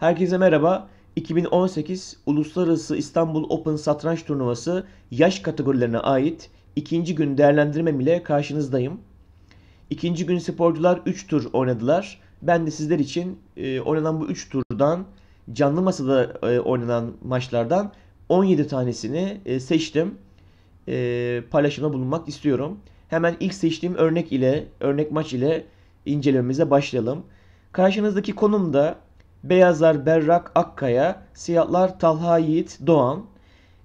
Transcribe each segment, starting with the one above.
Herkese merhaba. 2018 Uluslararası İstanbul Open Satranç Turnuvası yaş kategorilerine ait ikinci gün değerlendirmem ile karşınızdayım. İkinci gün sporcular 3 tur oynadılar. Ben de sizler için e, oynanan bu 3 turdan canlı masada e, oynanan maçlardan 17 tanesini e, seçtim. E, paylaşımda bulunmak istiyorum. Hemen ilk seçtiğim örnek ile örnek maç ile incelememize başlayalım. Karşınızdaki konumda Beyazlar Berrak Akkaya, siyahlar Talha Yiğit Doğan.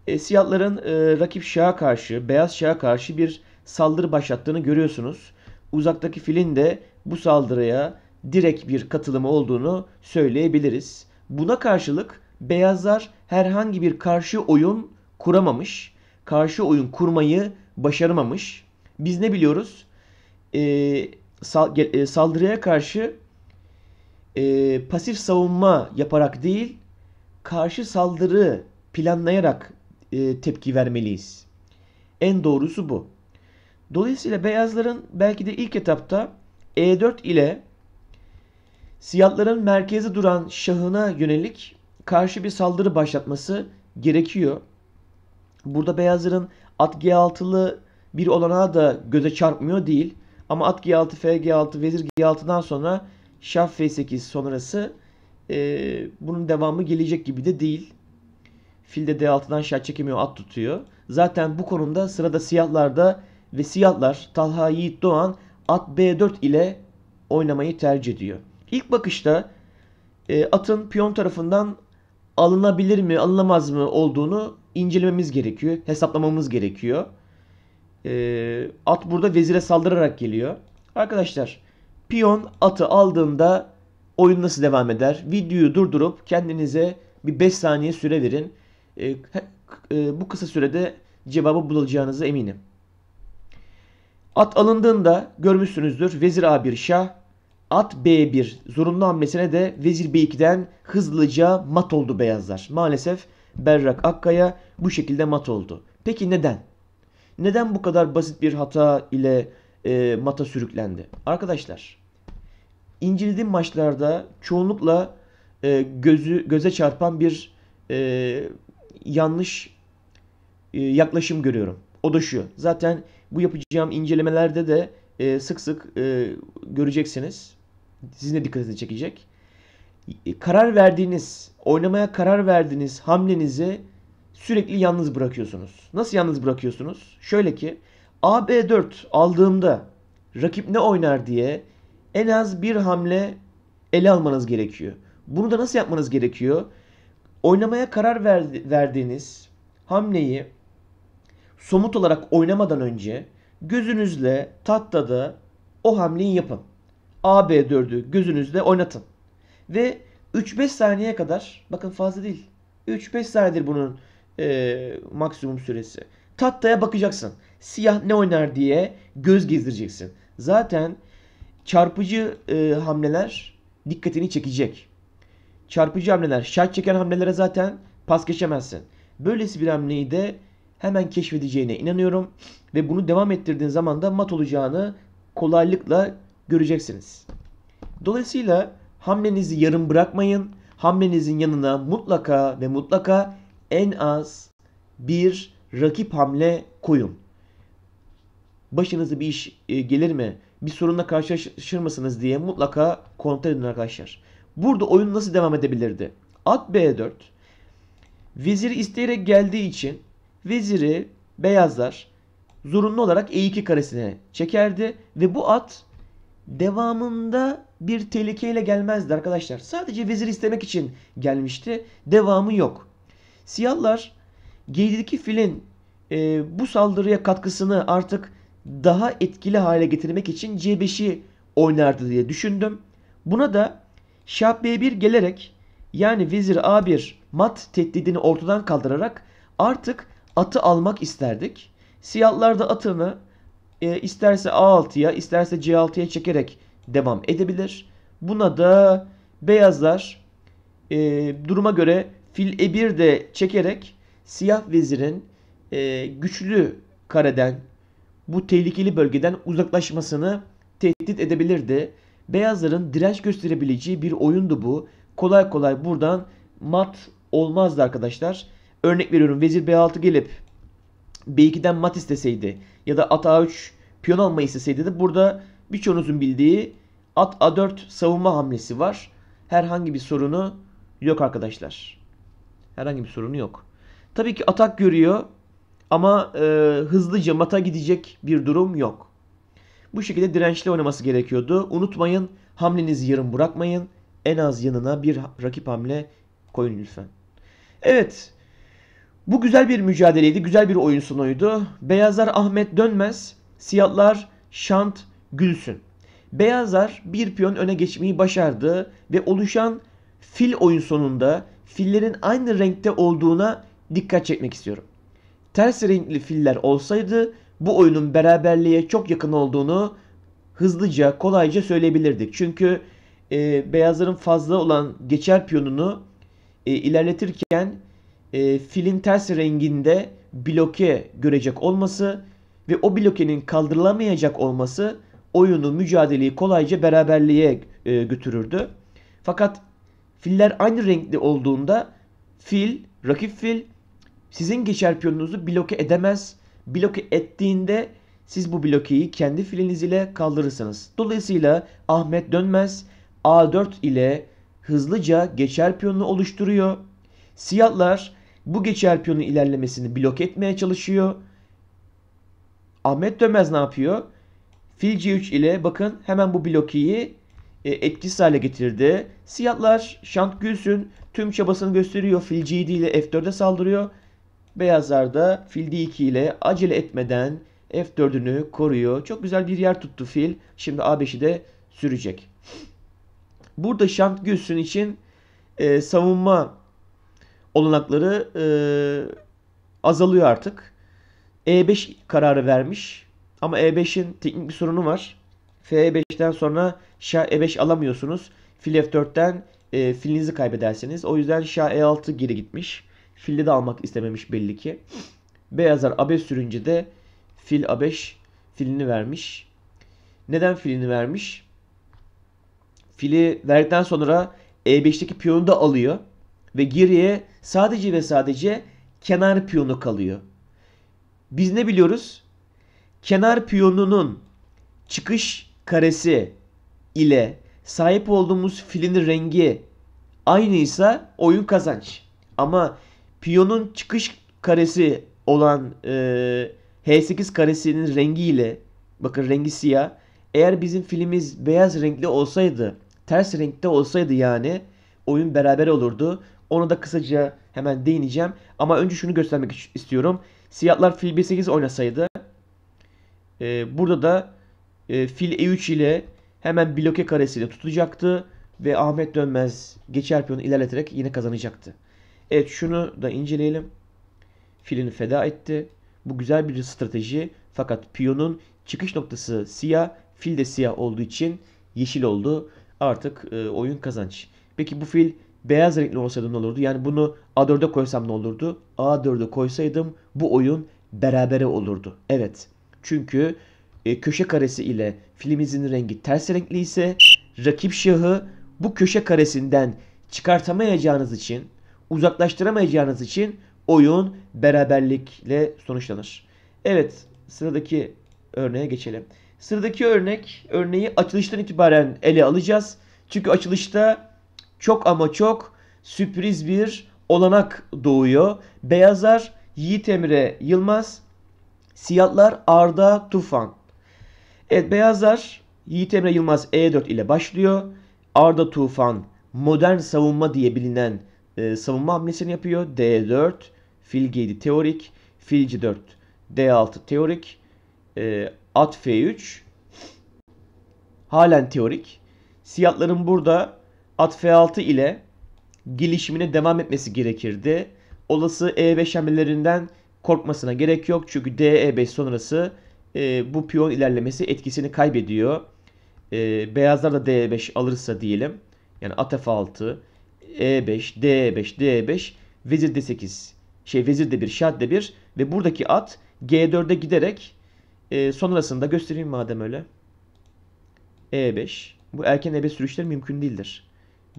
E, siyahların e, rakip şaha karşı, beyaz şaha karşı bir saldırı başlattığını görüyorsunuz. Uzaktaki filin de bu saldırıya direkt bir katılımı olduğunu söyleyebiliriz. Buna karşılık beyazlar herhangi bir karşı oyun kuramamış. Karşı oyun kurmayı başaramamış. Biz ne biliyoruz? E, sal, e, saldırıya karşı e, pasif savunma yaparak değil, karşı saldırı planlayarak e, tepki vermeliyiz. En doğrusu bu. Dolayısıyla beyazların belki de ilk etapta E4 ile siyahların merkezi duran şahına yönelik karşı bir saldırı başlatması gerekiyor. Burada beyazların at G6'lı bir olanağı da göze çarpmıyor değil. Ama at G6, f g 6 vezir G6'dan sonra Şaf F8 sonrası e, bunun devamı gelecek gibi de değil. Fil D6'dan şah çekemiyor at tutuyor. Zaten bu konumda sırada siyahlarda ve siyahlar Talha Yiğit Doğan at B4 ile oynamayı tercih ediyor. İlk bakışta e, atın piyon tarafından alınabilir mi alınamaz mı olduğunu incelememiz gerekiyor. Hesaplamamız gerekiyor. E, at burada vezire saldırarak geliyor. Arkadaşlar Piyon atı aldığında oyun nasıl devam eder? Videoyu durdurup kendinize bir 5 saniye süre verin. E, e, bu kısa sürede cevabı bulacağınızı eminim. At alındığında görmüşsünüzdür Vezir A1 Şah, At B1 zorunlu hamlesine de Vezir B2'den hızlıca mat oldu beyazlar. Maalesef Berrak Akkaya bu şekilde mat oldu. Peki neden? Neden bu kadar basit bir hata ile e, mata sürüklendi. Arkadaşlar incelediğim maçlarda çoğunlukla e, gözü göze çarpan bir e, yanlış e, yaklaşım görüyorum. O da şu. Zaten bu yapacağım incelemelerde de e, sık sık e, göreceksiniz. Sizin de dikkatinizi çekecek. E, karar verdiğiniz, oynamaya karar verdiğiniz hamlenizi sürekli yalnız bırakıyorsunuz. Nasıl yalnız bırakıyorsunuz? Şöyle ki AB4 aldığımda rakip ne oynar diye en az bir hamle ele almanız gerekiyor. Bunu da nasıl yapmanız gerekiyor? Oynamaya karar verdi, verdiğiniz hamleyi somut olarak oynamadan önce gözünüzle tahtada o hamleyi yapın. AB4'ü gözünüzle oynatın. Ve 3-5 saniyeye kadar bakın fazla değil. 3-5 saniyedir bunun e, maksimum süresi. Tahtaya bakacaksın. Siyah ne oynar diye göz gezdireceksin. Zaten çarpıcı e, hamleler dikkatini çekecek. Çarpıcı hamleler, şart çeken hamlelere zaten pas geçemezsin. Böylesi bir hamleyi de hemen keşfedeceğine inanıyorum ve bunu devam ettirdiğin zaman da mat olacağını kolaylıkla göreceksiniz. Dolayısıyla hamlenizi yarım bırakmayın. Hamlenizin yanına mutlaka ve mutlaka en az bir rakip hamle koyun. Başınızı bir iş e, gelir mi? Bir sorunla karşılaşır mısınız diye mutlaka kontrol edin arkadaşlar. Burada oyun nasıl devam edebilirdi? At B4. Vezir isteyerek geldiği için veziri beyazlar zorunlu olarak E2 karesine çekerdi ve bu at devamında bir tehlikeyle gelmezdi arkadaşlar. Sadece vezir istemek için gelmişti. Devamı yok. Siyahlar G7'deki filin e, bu saldırıya katkısını artık daha etkili hale getirmek için C5'i oynardı diye düşündüm. Buna da Şah B1 gelerek yani vezir A1 mat tehdidini ortadan kaldırarak artık atı almak isterdik. Siyahlar da atını e, isterse A6'ya isterse C6'ya çekerek devam edebilir. Buna da beyazlar e, duruma göre fil E1 de çekerek siyah vezirin e, güçlü kareden bu tehlikeli bölgeden uzaklaşmasını tehdit edebilirdi. Beyazların direnç gösterebileceği bir oyundu bu. Kolay kolay buradan mat olmazdı arkadaşlar. Örnek veriyorum vezir B6 gelip B2'den mat isteseydi ya da at A3 piyon almayı isteseydi de burada birçoğunuzun bildiği at A4 savunma hamlesi var. Herhangi bir sorunu yok arkadaşlar. Herhangi bir sorunu yok. Tabii ki atak görüyor ama e, hızlıca mata gidecek bir durum yok. Bu şekilde dirençli oynaması gerekiyordu. Unutmayın hamlenizi yarım bırakmayın. En az yanına bir rakip hamle koyun lütfen. Evet. Bu güzel bir mücadeleydi. Güzel bir oyun sonuydu. Beyazlar Ahmet dönmez. Siyahlar Şant Gülsün. Beyazlar bir piyon öne geçmeyi başardı ve oluşan fil oyun sonunda fillerin aynı renkte olduğuna dikkat çekmek istiyorum. Ters renkli filler olsaydı bu oyunun beraberliğe çok yakın olduğunu hızlıca kolayca söyleyebilirdik. Çünkü e, beyazların fazla olan geçer piyonunu e, ilerletirken e, filin ters renginde bloke görecek olması ve o blokenin kaldırılamayacak olması oyunu mücadeleyi kolayca beraberliğe e, götürürdü. Fakat filler aynı renkli olduğunda fil, rakip fil sizin geçer piyonunuzu bloke edemez. Bloke ettiğinde siz bu blokeyi kendi filiniz ile kaldırırsınız. Dolayısıyla Ahmet dönmez A4 ile hızlıca geçer piyonunu oluşturuyor. Siyahlar bu geçer piyonu ilerlemesini blok etmeye çalışıyor. Ahmet Dönmez ne yapıyor? Fil C3 ile bakın hemen bu blokeyi e, etkisiz hale getirdi. Siyahlar Şant Gülsün tüm çabasını gösteriyor. Fil C7 ile F4'e saldırıyor. Beyazlar da fil d2 ile acele etmeden f4'ünü koruyor. Çok güzel bir yer tuttu fil. Şimdi a5'i de sürecek. Burada Şant Gülsün için e, savunma olanakları e, azalıyor artık. E5 kararı vermiş. Ama E5'in teknik bir sorunu var. F5'ten sonra Şah E5 alamıyorsunuz. Fil F4'ten e, filinizi kaybedersiniz. O yüzden Şah E6 geri gitmiş. Filli de almak istememiş belli ki. Beyazlar abe sürünce de fil abeş filini vermiş. Neden filini vermiş? Fili verdikten sonra E5'teki piyonu da alıyor. Ve geriye sadece ve sadece kenar piyonu kalıyor. Biz ne biliyoruz? Kenar piyonunun çıkış karesi ile sahip olduğumuz filin rengi aynıysa oyun kazanç. Ama piyonun çıkış karesi olan e, H8 karesinin rengiyle bakın rengi siyah. Eğer bizim filimiz beyaz renkli olsaydı, ters renkte olsaydı yani oyun beraber olurdu. Onu da kısaca hemen değineceğim. Ama önce şunu göstermek istiyorum. Siyahlar fil B8 oynasaydı e, burada da e, fil E3 ile hemen bloke karesiyle tutacaktı ve Ahmet Dönmez geçer piyonu ilerleterek yine kazanacaktı. Evet şunu da inceleyelim. Filini feda etti. Bu güzel bir strateji. Fakat piyonun çıkış noktası siyah. Fil de siyah olduğu için yeşil oldu. Artık e, oyun kazanç. Peki bu fil beyaz renkli olsaydı ne olurdu? Yani bunu A4'e koysam ne olurdu? A4'e koysaydım bu oyun berabere olurdu. Evet. Çünkü e, köşe karesi ile filimizin rengi ters renkli ise rakip şahı bu köşe karesinden çıkartamayacağınız için uzaklaştıramayacağınız için oyun beraberlikle sonuçlanır. Evet sıradaki örneğe geçelim. Sıradaki örnek örneği açılıştan itibaren ele alacağız. Çünkü açılışta çok ama çok sürpriz bir olanak doğuyor. Beyazlar Yiğit Emre Yılmaz, siyahlar Arda Tufan. Evet beyazlar Yiğit Emre Yılmaz E4 ile başlıyor. Arda Tufan modern savunma diye bilinen e, savunma hamlesini yapıyor. D4, fil G7 teorik, fil C4, D6 teorik, e, at F3 halen teorik. Siyahların burada at F6 ile gelişimine devam etmesi gerekirdi. Olası E5 hamlelerinden korkmasına gerek yok. Çünkü D E5 sonrası e, bu piyon ilerlemesi etkisini kaybediyor. E, beyazlar da D5 alırsa diyelim. Yani at F6, e5, D5, D5, vezir D8. Şey vezir D1, şah D1 ve buradaki at G4'e giderek e, sonrasında göstereyim madem öyle. E5. Bu erken E5 sürüşleri mümkün değildir.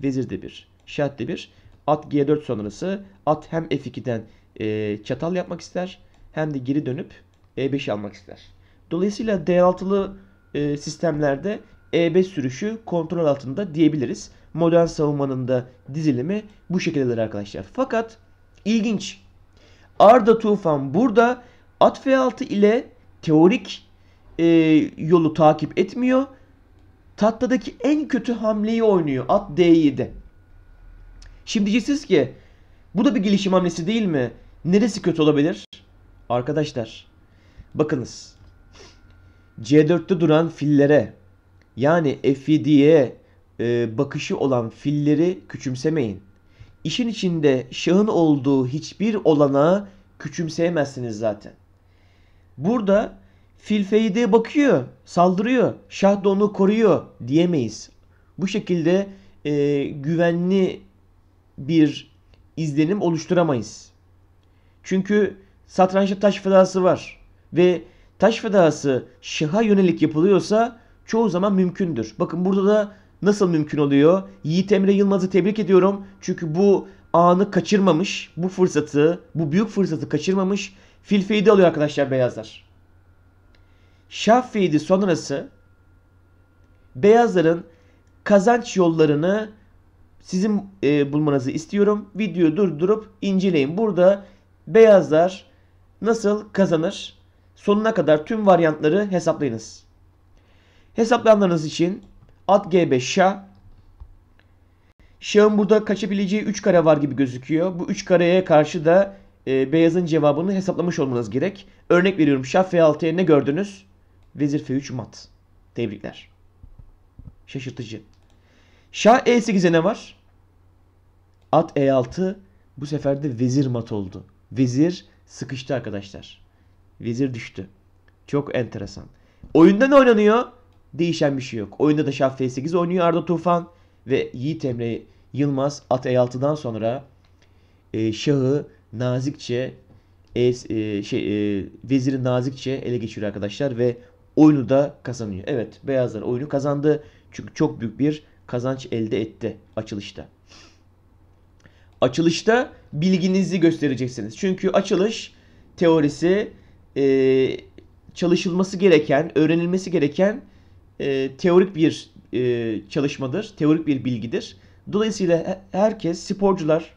Vezir D1, şah D1. At G4 sonrası at hem F2'den e, çatal yapmak ister hem de geri dönüp E5 almak ister. Dolayısıyla D6'lı e, sistemlerde E5 sürüşü kontrol altında diyebiliriz modern savunmanın da dizilimi bu şekildedir arkadaşlar. Fakat ilginç. Arda Tufan burada at F6 ile teorik e, yolu takip etmiyor. tatladaki en kötü hamleyi oynuyor. At D7. Şimdi diyeceksiniz ki bu da bir gelişim hamlesi değil mi? Neresi kötü olabilir? Arkadaşlar bakınız. C4'te duran fillere yani F7'ye e, bakışı olan filleri küçümsemeyin. İşin içinde şahın olduğu hiçbir olanağı küçümseyemezsiniz zaten. Burada fil feyde bakıyor, saldırıyor, şah da onu koruyor diyemeyiz. Bu şekilde e, güvenli bir izlenim oluşturamayız. Çünkü satrançta taş fedası var ve taş fedası şaha yönelik yapılıyorsa çoğu zaman mümkündür. Bakın burada da nasıl mümkün oluyor? Yiğit Emre Yılmaz'ı tebrik ediyorum. Çünkü bu anı kaçırmamış. Bu fırsatı, bu büyük fırsatı kaçırmamış. Filfeydi alıyor arkadaşlar beyazlar. Şafiydi sonrası beyazların kazanç yollarını sizin e, bulmanızı istiyorum. Videoyu durdurup inceleyin. Burada beyazlar nasıl kazanır? Sonuna kadar tüm varyantları hesaplayınız. Hesaplayanlarınız için At G5 şah. Şahın burada kaçabileceği 3 kare var gibi gözüküyor. Bu 3 kareye karşı da e, beyazın cevabını hesaplamış olmanız gerek. Örnek veriyorum şah F6'ya ne gördünüz? Vezir F3 mat. Tebrikler. Şaşırtıcı. Şah E8'e ne var? At E6 bu sefer de vezir mat oldu. Vezir sıkıştı arkadaşlar. Vezir düştü. Çok enteresan. Oyunda ne oynanıyor? değişen bir şey yok. Oyunda da Şaf F8 oynuyor Arda Tufan ve Yiğit Emre Yılmaz at E6'dan sonra e, Şah'ı nazikçe e, e, şey, e, veziri nazikçe ele geçiriyor arkadaşlar ve oyunu da kazanıyor. Evet beyazlar oyunu kazandı. Çünkü çok büyük bir kazanç elde etti açılışta. Açılışta bilginizi göstereceksiniz. Çünkü açılış teorisi e, çalışılması gereken, öğrenilmesi gereken e, teorik bir e, çalışmadır, teorik bir bilgidir. Dolayısıyla herkes sporcular,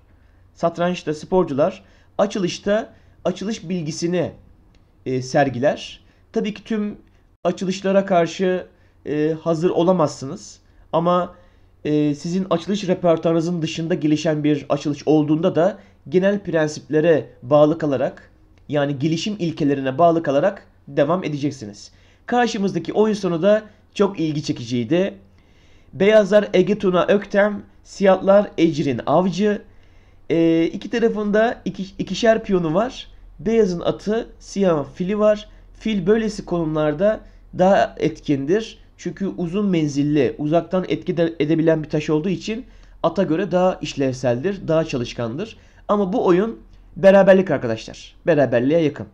satrançta sporcular açılışta açılış bilgisini e, sergiler. Tabii ki tüm açılışlara karşı e, hazır olamazsınız ama e, sizin açılış repertuarınızın dışında gelişen bir açılış olduğunda da genel prensiplere bağlı kalarak yani gelişim ilkelerine bağlı kalarak devam edeceksiniz. Karşımızdaki oyun sonu da çok ilgi çekiciydi. Beyazlar Egetuna Öktem, siyahlar Ecrin Avcı. E, iki tarafında iki, ikişer piyonu var. Beyazın atı, siyahın fili var. Fil böylesi konumlarda daha etkindir. Çünkü uzun menzilli, uzaktan etki edebilen bir taş olduğu için ata göre daha işlevseldir, daha çalışkandır. Ama bu oyun beraberlik arkadaşlar. Beraberliğe yakın.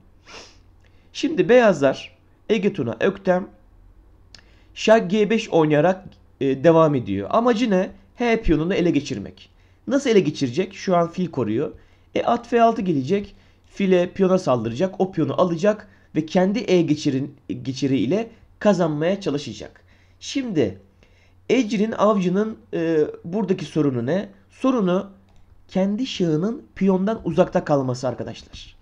Şimdi beyazlar Egetuna Öktem Şak G5 oynayarak e, devam ediyor. Amacı ne? H piyonunu ele geçirmek. Nasıl ele geçirecek? Şu an fil koruyor. E at F6 gelecek. File piyona saldıracak. O piyonu alacak ve kendi E geçirin, geçiri ile kazanmaya çalışacak. Şimdi Ecrin avcının e, buradaki sorunu ne? Sorunu kendi şahının piyondan uzakta kalması arkadaşlar.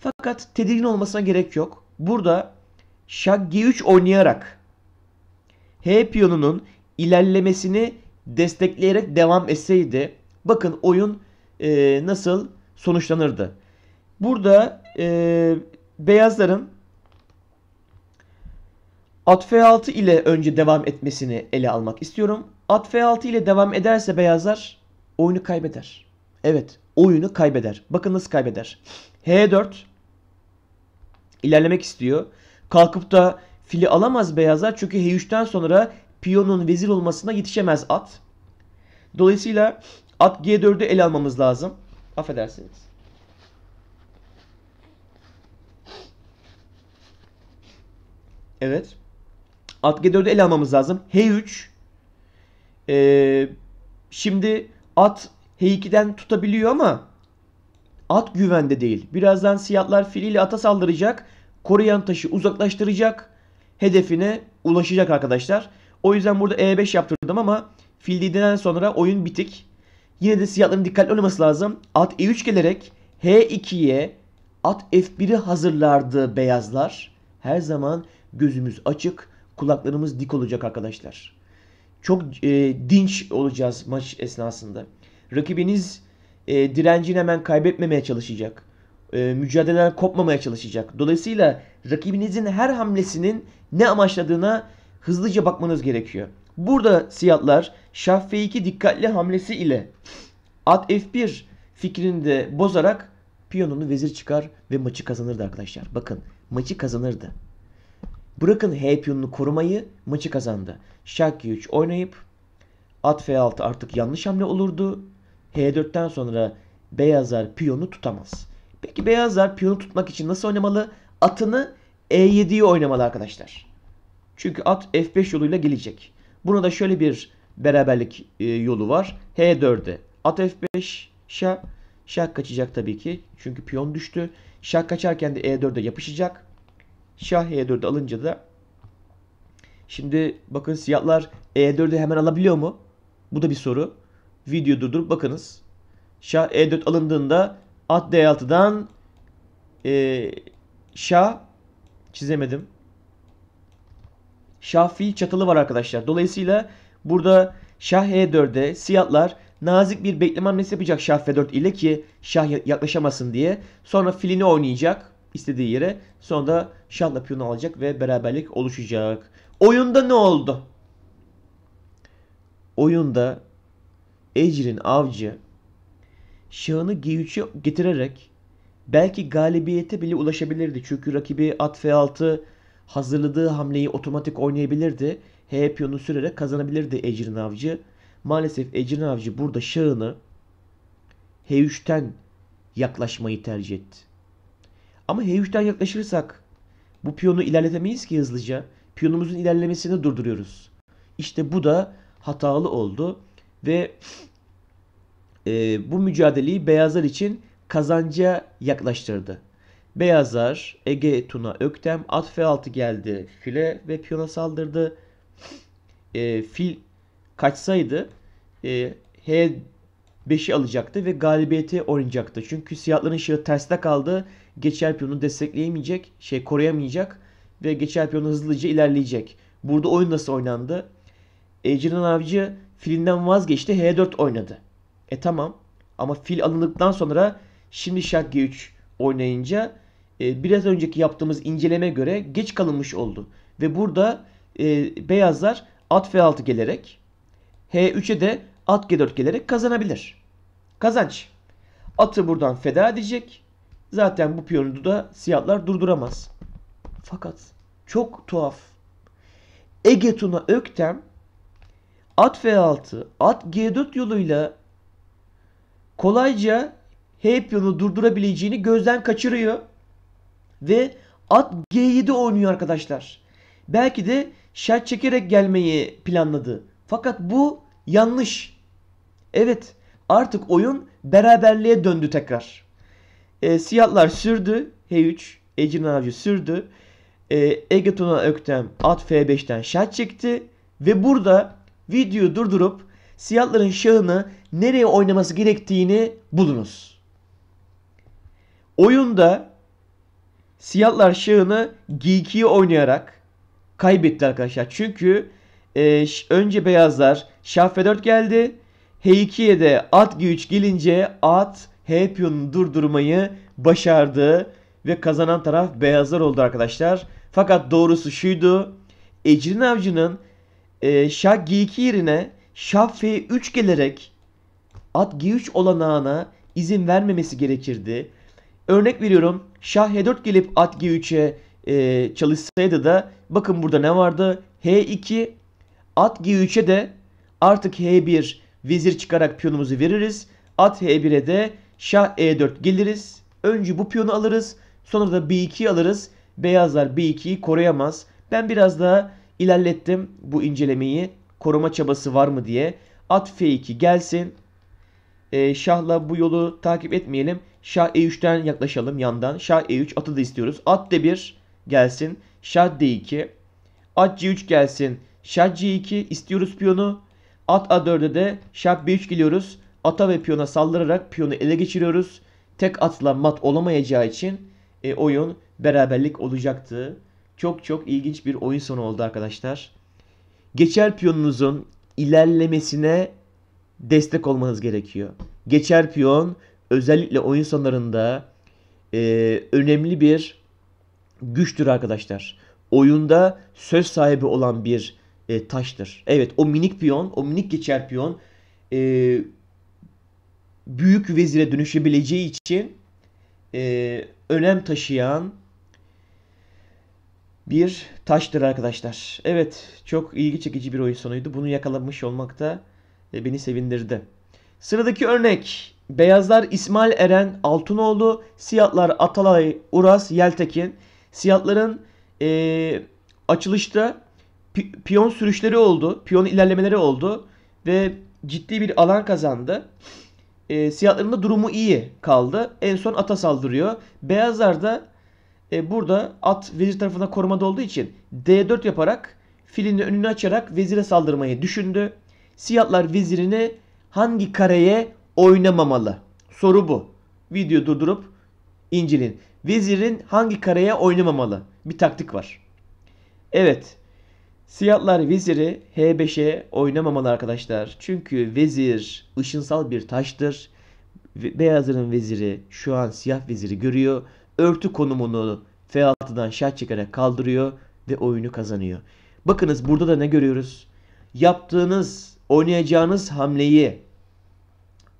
Fakat tedirgin olmasına gerek yok. Burada Şak G3 oynayarak H piyonunun ilerlemesini destekleyerek devam etseydi bakın oyun e, nasıl sonuçlanırdı. Burada e, beyazların at f6 ile önce devam etmesini ele almak istiyorum. At f6 ile devam ederse beyazlar oyunu kaybeder. Evet oyunu kaybeder. Bakın nasıl kaybeder. h4 ilerlemek istiyor. Kalkıp da Fili alamaz beyazlar çünkü H3'ten sonra piyonun vezir olmasına yetişemez at. Dolayısıyla at G4'ü ele almamız lazım. Affedersiniz. Evet. At G4'ü ele almamız lazım. H3. Ee, şimdi at H2'den tutabiliyor ama at güvende değil. Birazdan siyahlar filiyle ata saldıracak. Koruyan taşı uzaklaştıracak hedefine ulaşacak arkadaşlar. O yüzden burada E5 yaptırdım ama fil D'den sonra oyun bitik. Yine de siyahların dikkatli olması lazım. At E3 gelerek H2'ye at F1'i hazırlardı beyazlar. Her zaman gözümüz açık, kulaklarımız dik olacak arkadaşlar. Çok e, dinç olacağız maç esnasında. Rakibiniz e, direncini hemen kaybetmemeye çalışacak. E, mücadeleden kopmamaya çalışacak. Dolayısıyla rakibinizin her hamlesinin ne amaçladığına hızlıca bakmanız gerekiyor. Burada siyahlar şah f2 dikkatli hamlesi ile at f1 fikrini de bozarak piyonunu vezir çıkar ve maçı kazanırdı arkadaşlar. Bakın maçı kazanırdı. Bırakın h piyonunu korumayı maçı kazandı. Şah g3 oynayıp at f6 artık yanlış hamle olurdu. h4'ten sonra beyazlar piyonu tutamaz. Peki beyazlar piyonu tutmak için nasıl oynamalı? Atını e7'yi oynamalı arkadaşlar. Çünkü at F5 yoluyla gelecek. Buna da şöyle bir beraberlik e, yolu var. H4'e at F5 şah. Şah kaçacak tabii ki. Çünkü piyon düştü. Şah kaçarken de E4'e yapışacak. Şah E4'e alınca da Şimdi bakın siyahlar E4'ü hemen alabiliyor mu? Bu da bir soru. Video durdurup bakınız. Şah E4 alındığında at D6'dan e, şah çizemedim. Şah fil çatalı var arkadaşlar. Dolayısıyla burada şah e 4de siyahlar nazik bir bekleme hamlesi yapacak şah f4 ile ki şah yaklaşamasın diye. Sonra filini oynayacak istediği yere. Sonra da şahla piyonu alacak ve beraberlik oluşacak. Oyunda ne oldu? Oyunda Ecrin avcı şahını g3'e getirerek belki galibiyete bile ulaşabilirdi. Çünkü rakibi at F6 hazırladığı hamleyi otomatik oynayabilirdi. H piyonu sürerek kazanabilirdi Ecrin Avcı. Maalesef Ecrin Avcı burada şahını H3'ten yaklaşmayı tercih etti. Ama H3'ten yaklaşırsak bu piyonu ilerletemeyiz ki hızlıca. Piyonumuzun ilerlemesini durduruyoruz. İşte bu da hatalı oldu ve e, bu mücadeleyi beyazlar için kazancıya yaklaştırdı. Beyazlar, Ege, Tuna, Öktem at F6 geldi. File ve piyona saldırdı. E, fil kaçsaydı e, H5'i alacaktı ve galibiyeti oynayacaktı. Çünkü siyahların şahı terste kaldı. Geçer piyonu destekleyemeyecek, şey koruyamayacak ve geçer piyonu hızlıca ilerleyecek. Burada oyun nasıl oynandı? Ejderhan Avcı filinden vazgeçti. H4 oynadı. E tamam. Ama fil alındıktan sonra Şimdi şah G3 oynayınca e, biraz önceki yaptığımız inceleme göre geç kalınmış oldu. Ve burada e, beyazlar at F6 gelerek H3'e de at G4 gelerek kazanabilir. Kazanç. Atı buradan feda edecek. Zaten bu piyonu da siyahlar durduramaz. Fakat çok tuhaf. Egetun'a Öktem at F6, at G4 yoluyla kolayca hep yolunu durdurabileceğini gözden kaçırıyor. Ve at G7 oynuyor arkadaşlar. Belki de şart çekerek gelmeyi planladı. Fakat bu yanlış. Evet artık oyun beraberliğe döndü tekrar. E, siyahlar sürdü. H3. Ecrin Avcı sürdü. E, Egeton'a Öktem at F5'ten şah çekti. Ve burada videoyu durdurup siyahların şahını nereye oynaması gerektiğini bulunuz. Oyunda siyahlar şahını Geeky'yi oynayarak kaybetti arkadaşlar. Çünkü e, önce beyazlar şah F4 geldi. H2'ye de at G3 gelince at H piyonunu durdurmayı başardı. Ve kazanan taraf beyazlar oldu arkadaşlar. Fakat doğrusu şuydu. Ecrin Avcı'nın e, şah G2 yerine şah F3 gelerek at G3 olanağına izin vermemesi gerekirdi. Örnek veriyorum şah h4 gelip at g3'e e, çalışsaydı da bakın burada ne vardı? h2 at g3'e de artık h1 vezir çıkarak piyonumuzu veririz. At h1'e de şah e4 geliriz. Önce bu piyonu alırız. Sonra da b2 alırız. Beyazlar b2'yi koruyamaz. Ben biraz daha ilerlettim bu incelemeyi. Koruma çabası var mı diye. At f2 gelsin e, şahla bu yolu takip etmeyelim. Şah e3'ten yaklaşalım yandan. Şah e3 atı da istiyoruz. At d1 gelsin. Şah d2. At c3 gelsin. Şah c2 istiyoruz piyonu. At a4'e de şah b3 geliyoruz. Ata ve piyona saldırarak piyonu ele geçiriyoruz. Tek atla mat olamayacağı için e, oyun beraberlik olacaktı. Çok çok ilginç bir oyun sonu oldu arkadaşlar. Geçer piyonunuzun ilerlemesine destek olmanız gerekiyor. Geçer piyon özellikle oyun sonlarında e, önemli bir güçtür arkadaşlar. Oyunda söz sahibi olan bir e, taştır. Evet o minik piyon, o minik geçer piyon e, büyük vezire dönüşebileceği için e, önem taşıyan bir taştır arkadaşlar. Evet çok ilgi çekici bir oyun sonuydu. Bunu yakalamış olmakta. da beni sevindirdi. Sıradaki örnek Beyazlar İsmail Eren Altunoğlu, Siyahlar Atalay Uras Yeltekin. Siyahların e, açılışta pi, piyon sürüşleri oldu, piyon ilerlemeleri oldu ve ciddi bir alan kazandı. E, siyahların da durumu iyi kaldı. En son ata saldırıyor. Beyazlar da e, burada at vezir tarafına korumada olduğu için D4 yaparak filin önünü açarak vezire saldırmayı düşündü. Siyahlar vizirini hangi kareye oynamamalı? Soru bu. Video durdurup incelin. Vezirin hangi kareye oynamamalı? Bir taktik var. Evet. Siyahlar viziri H5'e oynamamalı arkadaşlar. Çünkü vezir ışınsal bir taştır. Beyazların veziri şu an siyah veziri görüyor. Örtü konumunu F6'dan şah çekerek kaldırıyor ve oyunu kazanıyor. Bakınız burada da ne görüyoruz? Yaptığınız oynayacağınız hamleyi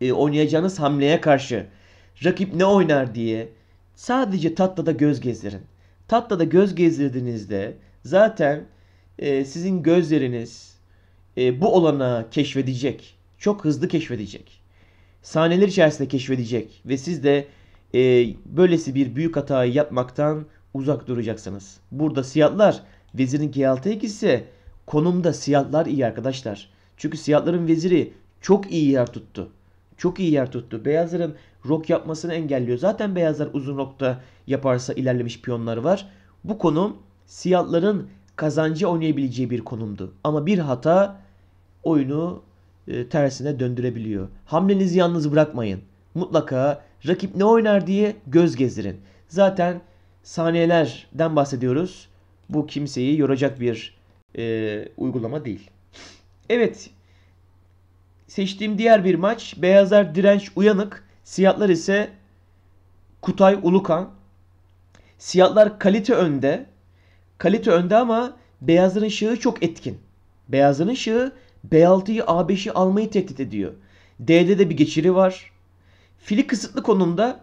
e, oynayacağınız hamleye karşı rakip ne oynar diye sadece tatlıda göz gezdirin. Tatlıda göz gezdirdiğinizde zaten e, sizin gözleriniz e, bu olana keşfedecek. Çok hızlı keşfedecek. Sahneler içerisinde keşfedecek ve siz de e, böylesi bir büyük hatayı yapmaktan uzak duracaksınız. Burada siyahlar vezirin G6'ya gitse konumda siyahlar iyi arkadaşlar. Çünkü siyahların veziri çok iyi yer tuttu. Çok iyi yer tuttu. Beyazların rok yapmasını engelliyor. Zaten beyazlar uzun rokta yaparsa ilerlemiş piyonları var. Bu konum siyahların kazancı oynayabileceği bir konumdu. Ama bir hata oyunu e, tersine döndürebiliyor. Hamlenizi yalnız bırakmayın. Mutlaka rakip ne oynar diye göz gezdirin. Zaten saniyelerden bahsediyoruz. Bu kimseyi yoracak bir e, uygulama değil. Evet. Seçtiğim diğer bir maç. Beyazlar direnç uyanık. Siyahlar ise Kutay Ulukan. Siyahlar kalite önde. Kalite önde ama beyazların şığı çok etkin. Beyazların şığı B6'yı A5'i almayı tehdit ediyor. D'de de bir geçiri var. Fili kısıtlı konumda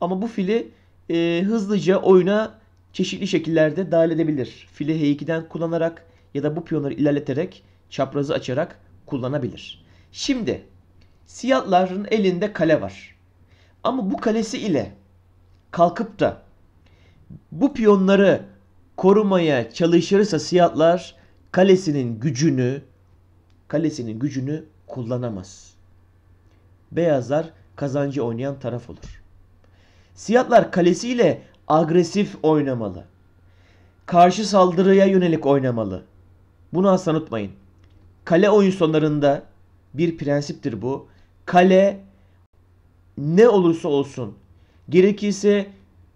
ama bu fili e, hızlıca oyuna çeşitli şekillerde dahil edebilir. Fili H2'den kullanarak ya da bu piyonları ilerleterek çaprazı açarak kullanabilir. Şimdi siyahların elinde kale var. Ama bu kalesi ile kalkıp da bu piyonları korumaya çalışırsa siyahlar kalesinin gücünü kalesinin gücünü kullanamaz. Beyazlar kazancı oynayan taraf olur. Siyahlar kalesiyle agresif oynamalı. Karşı saldırıya yönelik oynamalı. Bunu asla unutmayın. Kale oyun sonlarında bir prensiptir bu. Kale ne olursa olsun gerekirse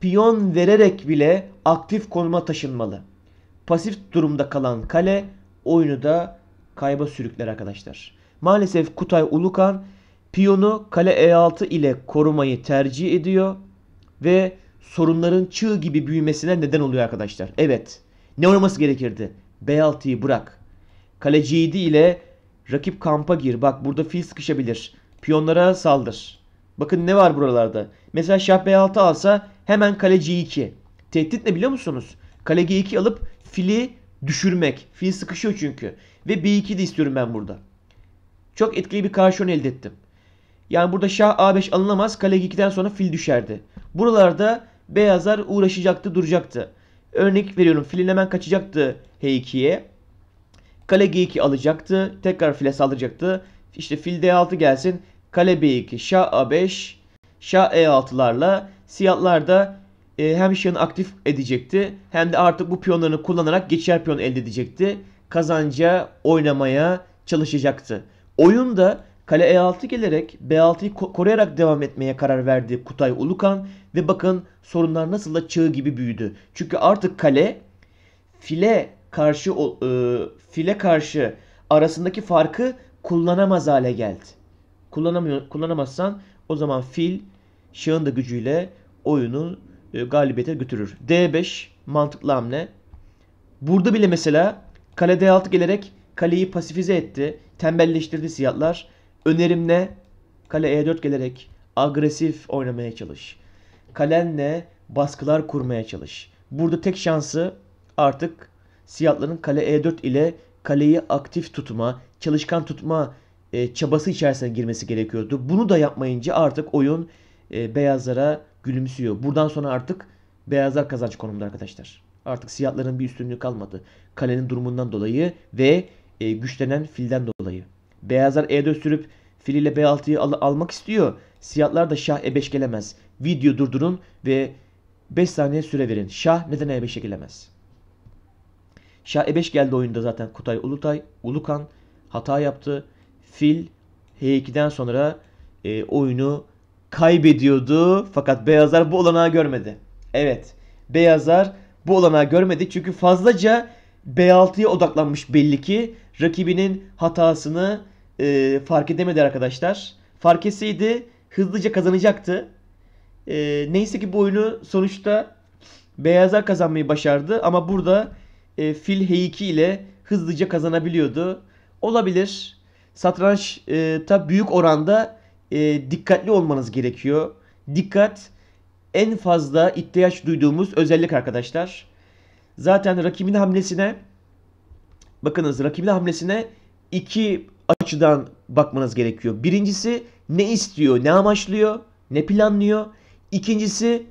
piyon vererek bile aktif konuma taşınmalı. Pasif durumda kalan kale oyunu da kayba sürükler arkadaşlar. Maalesef Kutay Ulukan piyonu kale E6 ile korumayı tercih ediyor ve sorunların çığ gibi büyümesine neden oluyor arkadaşlar. Evet. Ne olması gerekirdi? B6'yı bırak. Kaleci 7 ile rakip kampa gir. Bak burada fil sıkışabilir. Piyonlara saldır. Bakın ne var buralarda. Mesela şah b6 alsa hemen kale 2 Tehdit ne biliyor musunuz? Kale g2 alıp fili düşürmek. Fil sıkışıyor çünkü. Ve b2 de istiyorum ben burada. Çok etkili bir karşı elde ettim. Yani burada şah a5 alınamaz. Kale g2'den sonra fil düşerdi. Buralarda beyazlar uğraşacaktı duracaktı. Örnek veriyorum filin hemen kaçacaktı h2'ye. Kale G2 alacaktı. Tekrar file saldıracaktı. İşte fil D6 gelsin. Kale B2, Şah A5, Şah E6'larla siyahlar da e, hem şahını aktif edecekti hem de artık bu piyonlarını kullanarak geçer piyon elde edecekti. Kazanca oynamaya çalışacaktı. Oyunda kale E6 gelerek B6'yı koruyarak devam etmeye karar verdi Kutay Ulukan ve bakın sorunlar nasıl da çığ gibi büyüdü. Çünkü artık kale file karşı e, file karşı arasındaki farkı kullanamaz hale geldi. Kullanamıyor, kullanamazsan o zaman fil şahın da gücüyle oyunu e, galibiyete götürür. D5 mantıklı hamle. Burada bile mesela kale D6 gelerek kaleyi pasifize etti. Tembelleştirdi siyahlar. Önerim ne? Kale E4 gelerek agresif oynamaya çalış. Kalenle baskılar kurmaya çalış. Burada tek şansı artık Siyahların kale E4 ile kaleyi aktif tutma, çalışkan tutma e, çabası içerisine girmesi gerekiyordu. Bunu da yapmayınca artık oyun e, beyazlara gülümsüyor. Buradan sonra artık beyazlar kazanç konumda arkadaşlar. Artık siyahların bir üstünlüğü kalmadı. Kalenin durumundan dolayı ve e, güçlenen filden dolayı. Beyazlar E4 sürüp fil ile B6'yı al almak istiyor. Siyahlar da şah E5 gelemez. Video durdurun ve 5 saniye süre verin. Şah neden E5'e gelemez? Şah E5 geldi oyunda zaten Kutay Ulutay. Ulukan hata yaptı. Fil H2'den sonra e, oyunu kaybediyordu. Fakat beyazlar bu olanağı görmedi. Evet. Beyazlar bu olanağı görmedi. Çünkü fazlaca B6'ya odaklanmış belli ki. Rakibinin hatasını e, fark edemedi arkadaşlar. Fark etseydi hızlıca kazanacaktı. E, neyse ki bu oyunu sonuçta beyazlar kazanmayı başardı. Ama burada e, fil Heyiki ile hızlıca kazanabiliyordu. Olabilir. Satrançta e, büyük oranda e, dikkatli olmanız gerekiyor. Dikkat en fazla ihtiyaç duyduğumuz özellik arkadaşlar. Zaten rakibin hamlesine bakınız rakibin hamlesine iki açıdan bakmanız gerekiyor. Birincisi ne istiyor, ne amaçlıyor, ne planlıyor. İkincisi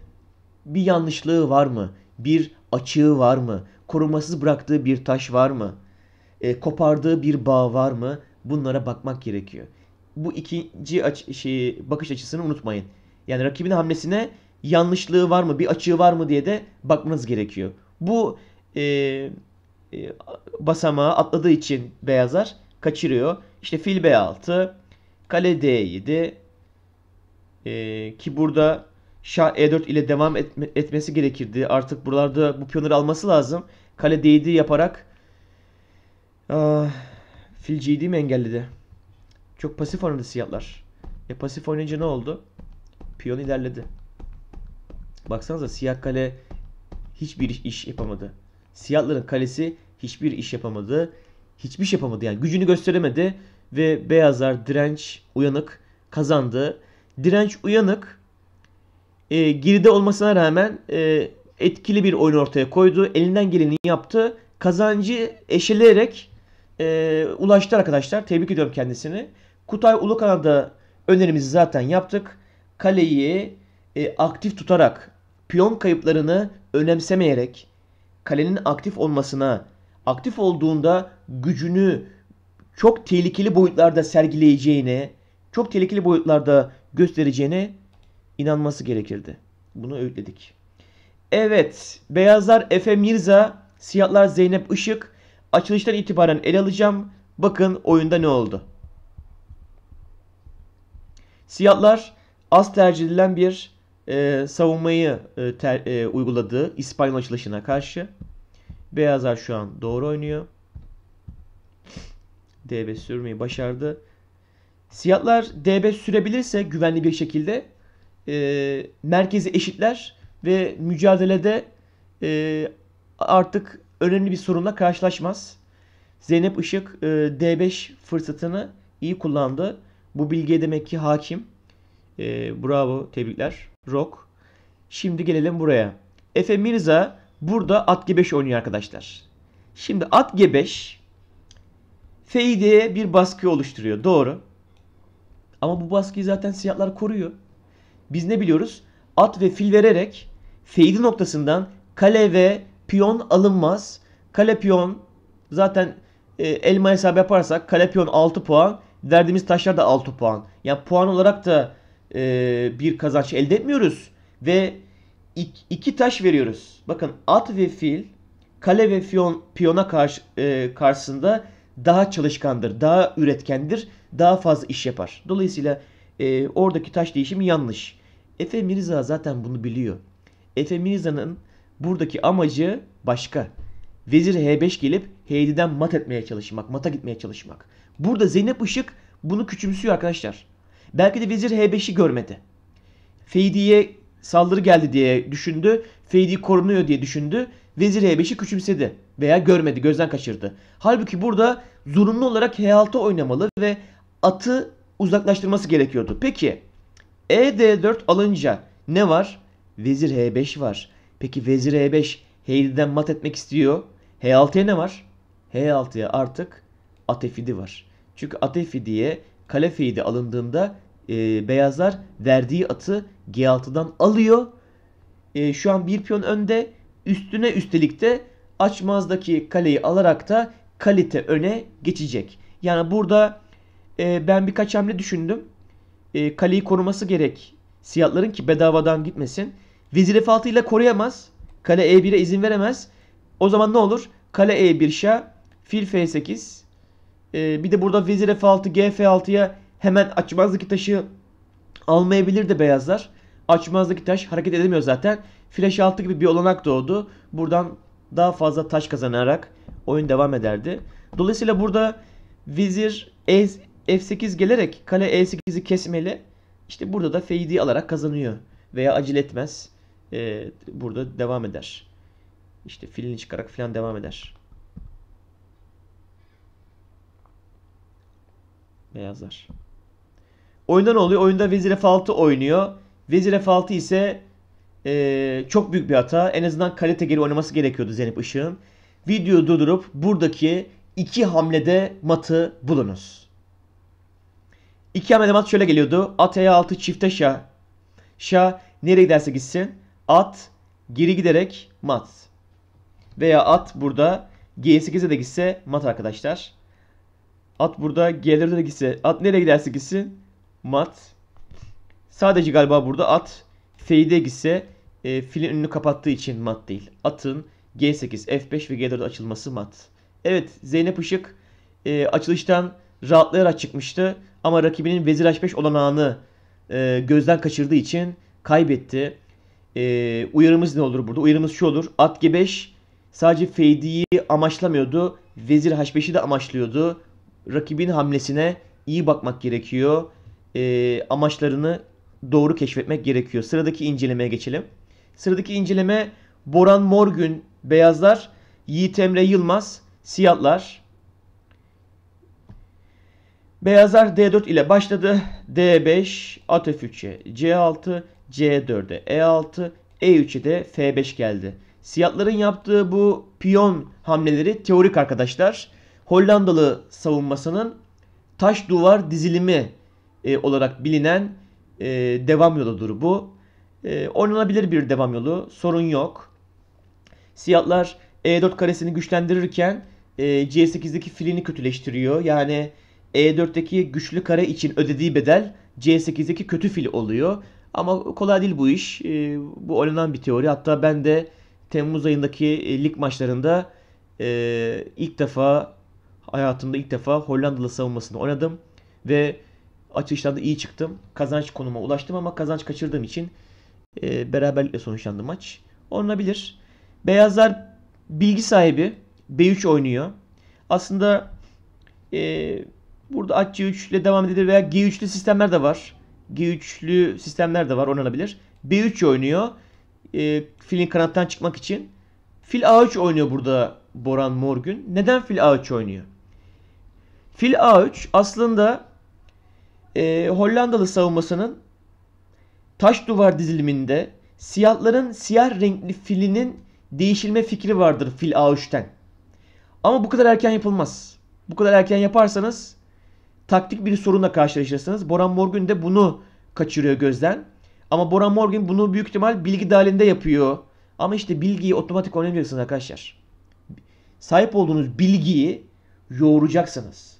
bir yanlışlığı var mı? Bir açığı var mı? korumasız bıraktığı bir taş var mı? E, kopardığı bir bağ var mı? Bunlara bakmak gerekiyor. Bu ikinci aç- şeyi, bakış açısını unutmayın. Yani rakibin hamlesine yanlışlığı var mı, bir açığı var mı diye de bakmanız gerekiyor. Bu e, e, basamağı atladığı için beyazlar kaçırıyor. İşte fil B6, kale D7 e, ki burada şah E4 ile devam etme, etmesi gerekirdi. Artık buralarda bu piyonları alması lazım. Kale değdi yaparak ah, Fil GD mi engelledi? Çok pasif oynadı siyahlar. E pasif oynayınca ne oldu? Piyon ilerledi. Baksanıza siyah kale hiçbir iş, iş yapamadı. Siyahların kalesi hiçbir iş yapamadı. Hiçbir şey yapamadı yani. Gücünü gösteremedi ve beyazlar direnç uyanık kazandı. Direnç uyanık e, geride olmasına rağmen e, etkili bir oyun ortaya koydu. Elinden geleni yaptı. Kazancı eşeleyerek e, ulaştı arkadaşlar. Tebrik ediyorum kendisini. Kutay Ulukan'a da önerimizi zaten yaptık. Kaleyi e, aktif tutarak, piyon kayıplarını önemsemeyerek, kalenin aktif olmasına, aktif olduğunda gücünü çok tehlikeli boyutlarda sergileyeceğini, çok tehlikeli boyutlarda göstereceğine inanması gerekirdi. Bunu öğütledik. Evet, beyazlar Efe Mirza, siyahlar Zeynep Işık. Açılıştan itibaren ele alacağım. Bakın oyunda ne oldu. Siyahlar az tercih edilen bir e, savunmayı e, ter, e, uyguladığı İspanyol açılışına karşı. Beyazlar şu an doğru oynuyor. DB sürmeyi başardı. Siyahlar DB sürebilirse güvenli bir şekilde e, merkezi eşitler ve mücadelede e, artık önemli bir sorunla karşılaşmaz. Zeynep Işık e, D5 fırsatını iyi kullandı. Bu bilgiye demek ki hakim. E, bravo, tebrikler. Rock. Şimdi gelelim buraya. Efe Mirza burada at G5 oynuyor arkadaşlar. Şimdi at G5 Feyde'ye bir baskı oluşturuyor. Doğru. Ama bu baskıyı zaten siyahlar koruyor. Biz ne biliyoruz? At ve fil vererek feydi noktasından kale ve piyon alınmaz. Kale piyon zaten e, elma hesabı yaparsak kale piyon 6 puan. Verdiğimiz taşlar da 6 puan. Yani puan olarak da e, bir kazanç elde etmiyoruz. Ve iki, iki taş veriyoruz. Bakın at ve fil kale ve piyon, piyona karşı, e, karşısında daha çalışkandır, daha üretkendir, daha fazla iş yapar. Dolayısıyla e, oradaki taş değişimi yanlış. Efe Mirza zaten bunu biliyor. Efemiza'nın buradaki amacı başka. Vezir H5 gelip h Heydi'den mat etmeye çalışmak, mata gitmeye çalışmak. Burada Zeynep Işık bunu küçümsüyor arkadaşlar. Belki de Vezir H5'i görmedi. Feydi'ye saldırı geldi diye düşündü. Feydi korunuyor diye düşündü. Vezir H5'i küçümsedi veya görmedi, gözden kaçırdı. Halbuki burada zorunlu olarak H6 oynamalı ve atı uzaklaştırması gerekiyordu. Peki ED4 alınca ne var? Vezir H5 var. Peki vezir E5 H7'den mat etmek istiyor. H6'ya ne var? H6'ya artık atefidi var. Çünkü atefidiye kale feydi alındığında e, beyazlar verdiği atı G6'dan alıyor. E, şu an bir piyon önde. Üstüne üstelik de açmazdaki kaleyi alarak da kalite öne geçecek. Yani burada e, ben birkaç hamle düşündüm. E, kaleyi koruması gerek siyahların ki bedavadan gitmesin. Vezir F6 ile koruyamaz. Kale E1'e izin veremez. O zaman ne olur? Kale E1 şah. Fil F8. Ee, bir de burada vezir F6 G F6'ya hemen açmazdaki taşı almayabilir de beyazlar. Açmazdaki taş hareket edemiyor zaten. Fil H6 gibi bir olanak doğdu. Buradan daha fazla taş kazanarak oyun devam ederdi. Dolayısıyla burada vezir e, F8 gelerek kale E8'i kesmeli. İşte burada da feydi alarak kazanıyor veya acil etmez e, burada devam eder. İşte filini çıkarak filan devam eder. Beyazlar. Oyunda ne oluyor? Oyunda vezir f6 oynuyor. Vezir f6 ise e, çok büyük bir hata. En azından kalite geri oynaması gerekiyordu Zeynep Işık'ın. Videoyu durdurup buradaki iki hamlede matı bulunuz. İki hamlede mat şöyle geliyordu. At e6 çifte şah. Şah nereye giderse gitsin at geri giderek mat. Veya at burada G8'e de gitse mat arkadaşlar. At burada G4'e de gitse at nereye giderse gitsin mat. Sadece galiba burada at F'de gitse e, filin önünü kapattığı için mat değil. Atın G8, F5 ve G4 açılması mat. Evet Zeynep Işık e, açılıştan rahatlayarak çıkmıştı. Ama rakibinin vezir H5 olanağını e, gözden kaçırdığı için kaybetti e, uyarımız ne olur burada? Uyarımız şu olur. At G5 sadece Feydi'yi amaçlamıyordu. Vezir H5'i de amaçlıyordu. Rakibin hamlesine iyi bakmak gerekiyor. E, amaçlarını doğru keşfetmek gerekiyor. Sıradaki incelemeye geçelim. Sıradaki inceleme Boran Morgün Beyazlar, Yiğit Emre Yılmaz Siyahlar. Beyazlar D4 ile başladı. D5, at F3'e C6, C4'e E6, E3'e de F5 geldi. Siyahların yaptığı bu piyon hamleleri teorik arkadaşlar. Hollandalı savunmasının taş duvar dizilimi e, olarak bilinen e, devam yoludur bu. E, oynanabilir bir devam yolu. Sorun yok. Siyahlar E4 karesini güçlendirirken e, C8'deki filini kötüleştiriyor. Yani E4'teki güçlü kare için ödediği bedel C8'deki kötü fil oluyor. Ama kolay değil bu iş. Ee, bu oynanan bir teori. Hatta ben de Temmuz ayındaki e, lig maçlarında e, ilk defa hayatımda ilk defa Hollandalı savunmasını oynadım. Ve açılışlarda iyi çıktım. Kazanç konuma ulaştım ama kazanç kaçırdığım için e, beraberlikle sonuçlandı maç. Olunabilir. Beyazlar bilgi sahibi. B3 oynuyor. Aslında e, burada AC3 ile devam edilir veya G3'lü sistemler de var. G3'lü sistemler de var oynanabilir. B3 oynuyor. E, ee, filin kanattan çıkmak için. Fil A3 oynuyor burada Boran Morgün. Neden fil A3 oynuyor? Fil A3 aslında e, Hollandalı savunmasının taş duvar diziliminde siyahların siyah renkli filinin değişilme fikri vardır fil A3'ten. Ama bu kadar erken yapılmaz. Bu kadar erken yaparsanız taktik bir sorunla karşılaşırsınız. Boran Morgan de bunu kaçırıyor gözden. Ama Boran Morgan bunu büyük ihtimal bilgi dahilinde yapıyor. Ama işte bilgiyi otomatik oynamayacaksınız arkadaşlar. Sahip olduğunuz bilgiyi yoğuracaksınız.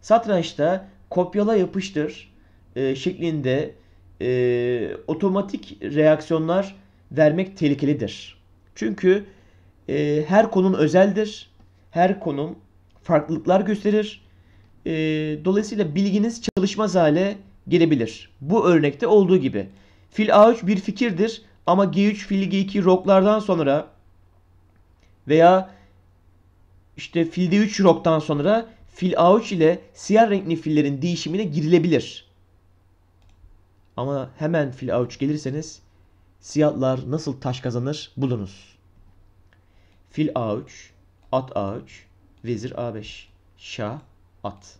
Satrançta kopyala yapıştır e, şeklinde e, otomatik reaksiyonlar vermek tehlikelidir. Çünkü e, her konum özeldir. Her konum farklılıklar gösterir e, dolayısıyla bilginiz çalışmaz hale gelebilir. Bu örnekte olduğu gibi. Fil A3 bir fikirdir ama G3 fil G2 roklardan sonra veya işte fil D3 roktan sonra fil A3 ile siyah renkli fillerin değişimine girilebilir. Ama hemen fil A3 gelirseniz siyahlar nasıl taş kazanır bulunuz. Fil A3, at A3, vezir A5, şah at.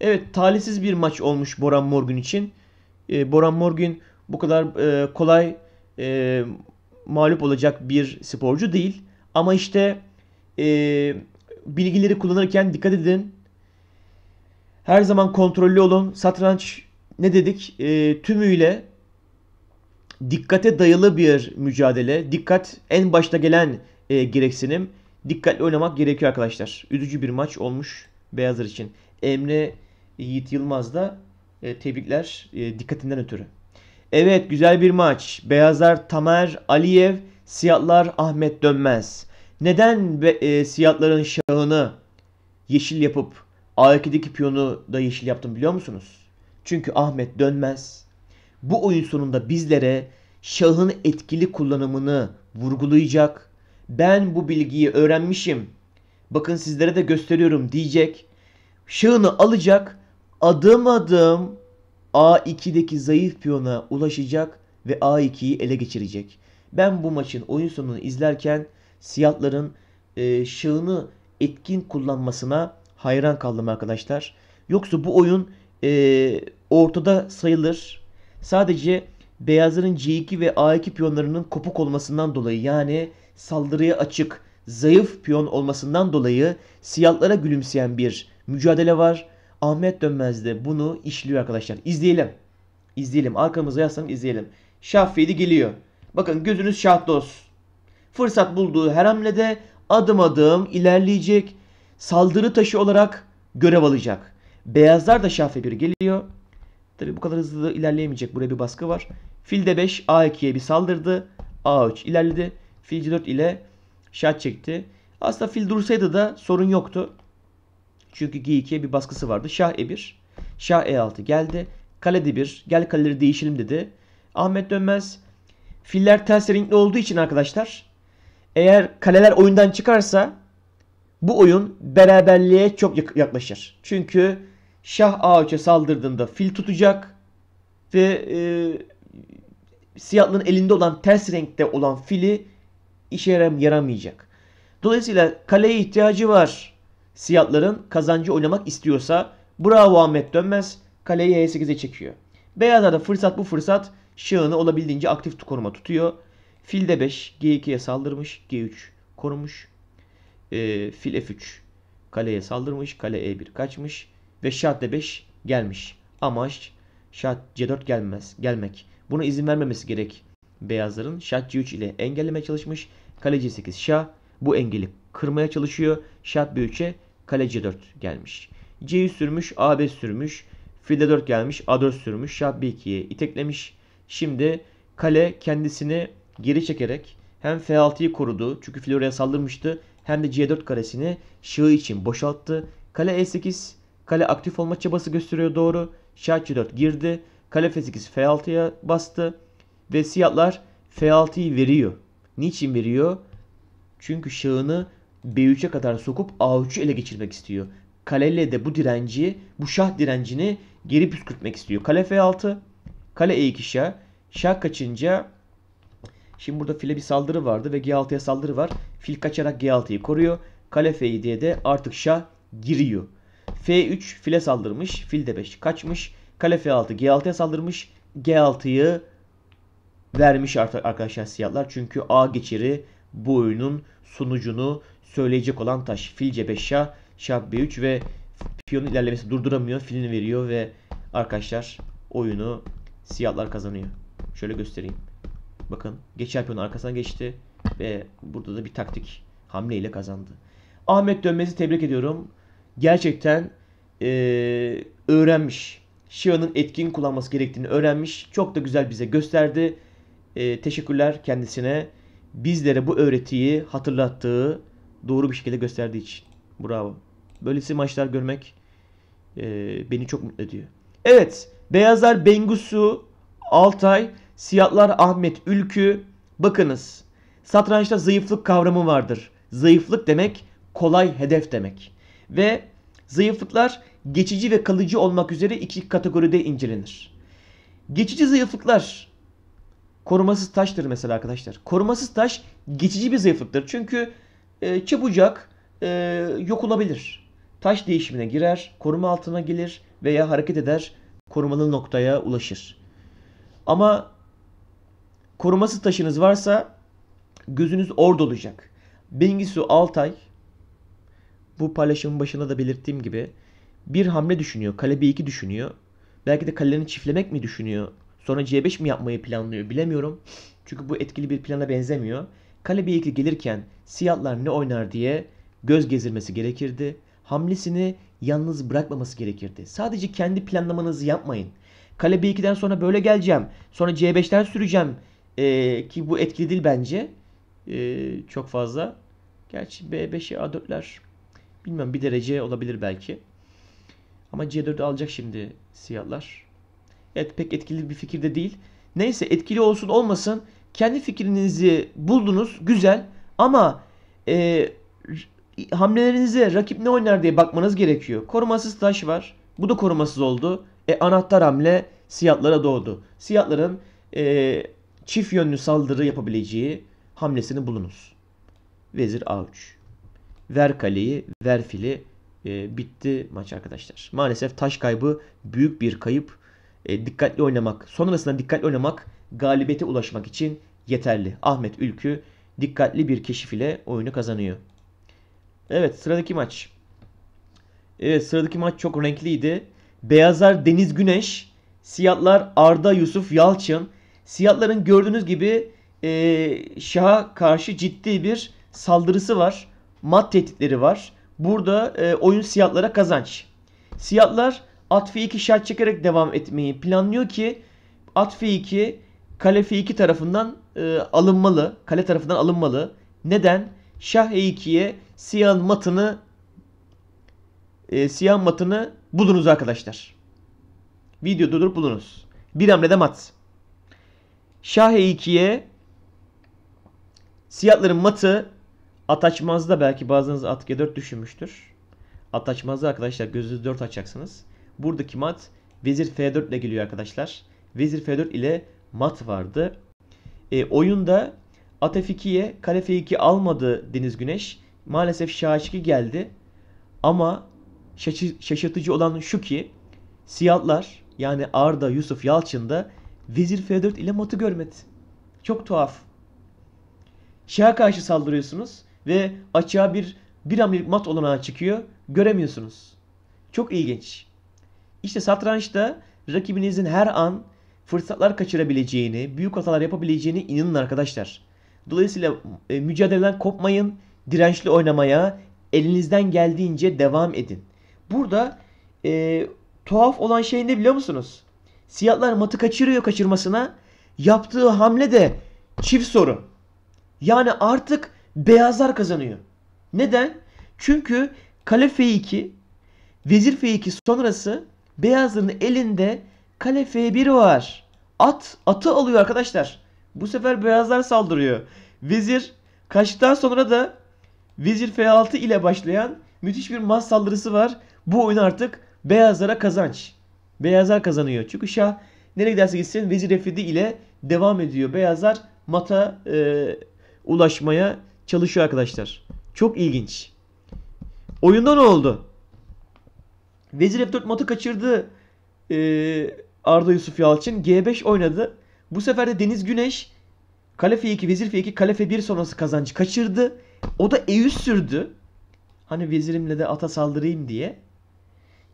Evet talihsiz bir maç olmuş Boran Morgan için. E, Boran Morgan bu kadar e, kolay e, mağlup olacak bir sporcu değil. Ama işte e, bilgileri kullanırken dikkat edin. Her zaman kontrollü olun. Satranç ne dedik? E, tümüyle dikkate dayalı bir mücadele. Dikkat en başta gelen e, gereksinim. Dikkatli oynamak gerekiyor arkadaşlar. Üzücü bir maç olmuş Beyazır için. Emre Yiğit Yılmaz da e, tebrikler e, dikkatinden ötürü. Evet güzel bir maç. Beyazlar Tamer Aliyev, Siyahlar Ahmet Dönmez. Neden be, e, Siyahların şahını yeşil yapıp A2'deki piyonu da yeşil yaptım biliyor musunuz? Çünkü Ahmet Dönmez bu oyun sonunda bizlere şahın etkili kullanımını vurgulayacak. Ben bu bilgiyi öğrenmişim bakın sizlere de gösteriyorum diyecek. Şığını alacak adım adım A2'deki zayıf piyona ulaşacak ve A2'yi ele geçirecek. Ben bu maçın oyun sonunu izlerken siyahların e, şığını etkin kullanmasına hayran kaldım arkadaşlar. Yoksa bu oyun e, ortada sayılır. Sadece beyazların C2 ve A2 piyonlarının kopuk olmasından dolayı yani saldırıya açık zayıf piyon olmasından dolayı siyahlara gülümseyen bir mücadele var. Ahmet Dönmez de bunu işliyor arkadaşlar. İzleyelim. İzleyelim. Arkamıza yaslanıp izleyelim. Şah Fedi geliyor. Bakın gözünüz şah dost. Fırsat bulduğu her hamlede adım adım ilerleyecek. Saldırı taşı olarak görev alacak. Beyazlar da şah bir geliyor. Tabi bu kadar hızlı ilerleyemeyecek. Buraya bir baskı var. Fil de 5 A2'ye bir saldırdı. A3 ilerledi. Fil C4 ile şat çekti. Aslında fil dursaydı da sorun yoktu. Çünkü G2'ye bir baskısı vardı. Şah E1, Şah E6 geldi. Kale D1, gel kaleleri değişelim dedi. Ahmet Dönmez, filler ters renkli olduğu için arkadaşlar, eğer kaleler oyundan çıkarsa bu oyun beraberliğe çok yaklaşır. Çünkü Şah A3'e saldırdığında fil tutacak ve e, siyahlının elinde olan ters renkte olan fili işe yaram yaramayacak. Dolayısıyla kaleye ihtiyacı var. Siyahların kazancı oynamak istiyorsa bravo Ahmet Dönmez kaleyi E8'e çekiyor. Beyazlar da fırsat bu fırsat şahını olabildiğince aktif koruma tutuyor. Ee, fil de 5 G2'ye saldırmış. G3 korumuş. E, fil F3 kaleye saldırmış. Kale E1 kaçmış. Ve şah de 5 gelmiş. Amaç şah C4 gelmez. Gelmek. Buna izin vermemesi gerek beyazların şat c 3 ile engellemeye çalışmış. Kale C8 şah bu engeli kırmaya çalışıyor. Şat B3'e kale C4 gelmiş. C3 sürmüş, A5 sürmüş, fil 4 gelmiş, A4 sürmüş, Şat B2'ye iteklemiş. Şimdi kale kendisini geri çekerek hem F6'yı korudu çünkü fil oraya saldırmıştı hem de C4 karesini şahı için boşalttı. Kale E8 kale aktif olma çabası gösteriyor doğru. Şah C4 girdi. Kale F8 F6'ya bastı. Ve siyahlar F6'yı veriyor. Niçin veriyor? Çünkü şahını B3'e kadar sokup A3'ü ele geçirmek istiyor. Kaleyle de bu direnci, bu şah direncini geri püskürtmek istiyor. Kale F6, kale E2 şah. Şah kaçınca şimdi burada file bir saldırı vardı ve G6'ya saldırı var. Fil kaçarak G6'yı koruyor. Kale F7'ye de artık şah giriyor. F3 file saldırmış. Fil de 5 kaçmış. Kale F6 G6'ya saldırmış. G6'yı vermiş artık arkadaşlar siyahlar. Çünkü A geçiri bu oyunun sunucunu söyleyecek olan taş. Fil C5 şah, şah B3 ve piyonun ilerlemesi durduramıyor. Filini veriyor ve arkadaşlar oyunu siyahlar kazanıyor. Şöyle göstereyim. Bakın geçer piyon arkasına geçti ve burada da bir taktik hamleyle kazandı. Ahmet Dönmez'i tebrik ediyorum. Gerçekten ee, öğrenmiş. Şia'nın etkin kullanması gerektiğini öğrenmiş. Çok da güzel bize gösterdi. Ee, teşekkürler kendisine bizlere bu öğretiyi hatırlattığı, doğru bir şekilde gösterdiği için. Bravo. Böylesi maçlar görmek e, beni çok mutlu ediyor. Evet, beyazlar Bengusu, Altay, siyahlar Ahmet Ülkü. Bakınız, satrançta zayıflık kavramı vardır. Zayıflık demek kolay hedef demek. Ve zayıflıklar geçici ve kalıcı olmak üzere iki kategoride incelenir. Geçici zayıflıklar Korumasız taştır mesela arkadaşlar. Korumasız taş geçici bir zayıflıktır. Çünkü e, çabucak e, yok olabilir. Taş değişimine girer, koruma altına gelir veya hareket eder, korumalı noktaya ulaşır. Ama korumasız taşınız varsa gözünüz orada olacak. Bengisu Altay bu paylaşımın başında da belirttiğim gibi bir hamle düşünüyor. Kale B2 düşünüyor. Belki de kalelerini çiftlemek mi düşünüyor Sonra C5 mi yapmayı planlıyor bilemiyorum. Çünkü bu etkili bir plana benzemiyor. Kale B2 gelirken siyahlar ne oynar diye göz gezirmesi gerekirdi. Hamlesini yalnız bırakmaması gerekirdi. Sadece kendi planlamanızı yapmayın. Kale B2'den sonra böyle geleceğim. Sonra C5'ten süreceğim. Ee, ki bu etkili değil bence. Ee, çok fazla. Gerçi B5'e A4'ler bilmem bir derece olabilir belki. Ama C4'ü alacak şimdi siyahlar. Evet pek etkili bir fikir de değil. Neyse etkili olsun olmasın kendi fikrinizi buldunuz güzel ama e, hamlelerinize rakip ne oynar diye bakmanız gerekiyor. Korumasız taş var. Bu da korumasız oldu. E anahtar hamle siyatlara doğdu. Siyatların e, çift yönlü saldırı yapabileceği hamlesini bulunuz. Vezir A3. Ver kaleyi, ver fili. E, bitti maç arkadaşlar. Maalesef taş kaybı büyük bir kayıp. E, dikkatli oynamak, sonrasında dikkatli oynamak galibiyete ulaşmak için yeterli. Ahmet Ülkü dikkatli bir keşif ile oyunu kazanıyor. Evet sıradaki maç. Evet sıradaki maç çok renkliydi. Beyazlar Deniz Güneş, Siyahlar Arda Yusuf Yalçın. Siyahların gördüğünüz gibi e, Şah'a karşı ciddi bir saldırısı var. Mat tehditleri var. Burada e, oyun siyahlara kazanç. Siyahlar at f2 şah çekerek devam etmeyi planlıyor ki at f2 kale f2 tarafından e, alınmalı. Kale tarafından alınmalı. Neden? Şah e2'ye siyahın matını e, siyah matını bulunuz arkadaşlar. Video durdurup bulunuz. Bir hamlede mat. Şah e2'ye siyahların matı at açmazda belki bazınız at g4 düşünmüştür. At açmazda arkadaşlar gözünüz 4 açacaksınız. Buradaki mat vezir f4 ile geliyor arkadaşlar. Vezir f4 ile mat vardı. E, oyunda at f2'ye kale f2 almadı Deniz Güneş. Maalesef şah 2 geldi. Ama şaşırtıcı olan şu ki siyahlar yani Arda, Yusuf, Yalçın da vezir f4 ile matı görmedi. Çok tuhaf. Şaha karşı saldırıyorsunuz ve açığa bir bir hamlelik mat olanağı çıkıyor. Göremiyorsunuz. Çok ilginç. İşte satrançta rakibinizin her an fırsatlar kaçırabileceğini, büyük hatalar yapabileceğini inanın arkadaşlar. Dolayısıyla e, mücadeleden kopmayın, dirençli oynamaya elinizden geldiğince devam edin. Burada e, tuhaf olan şey ne biliyor musunuz? Siyahlar matı kaçırıyor kaçırmasına. Yaptığı hamle de çift soru. Yani artık beyazlar kazanıyor. Neden? Çünkü kale f2, vezir f2 sonrası Beyazların elinde kale F1 var. At atı alıyor arkadaşlar. Bu sefer beyazlar saldırıyor. Vezir kaçtıktan sonra da Vezir F6 ile başlayan müthiş bir mas saldırısı var. Bu oyun artık beyazlara kazanç. Beyazlar kazanıyor. Çünkü şah nereye giderse gitsin Vezir F7 ile devam ediyor. Beyazlar mata e, ulaşmaya çalışıyor arkadaşlar. Çok ilginç. Oyunda ne oldu? Vezir F4 matı kaçırdı ee, Arda Yusuf Yalçın. G5 oynadı. Bu sefer de Deniz Güneş kale F2, vezir F2, kale F1 sonrası kazancı kaçırdı. O da E3 sürdü. Hani vezirimle de ata saldırayım diye.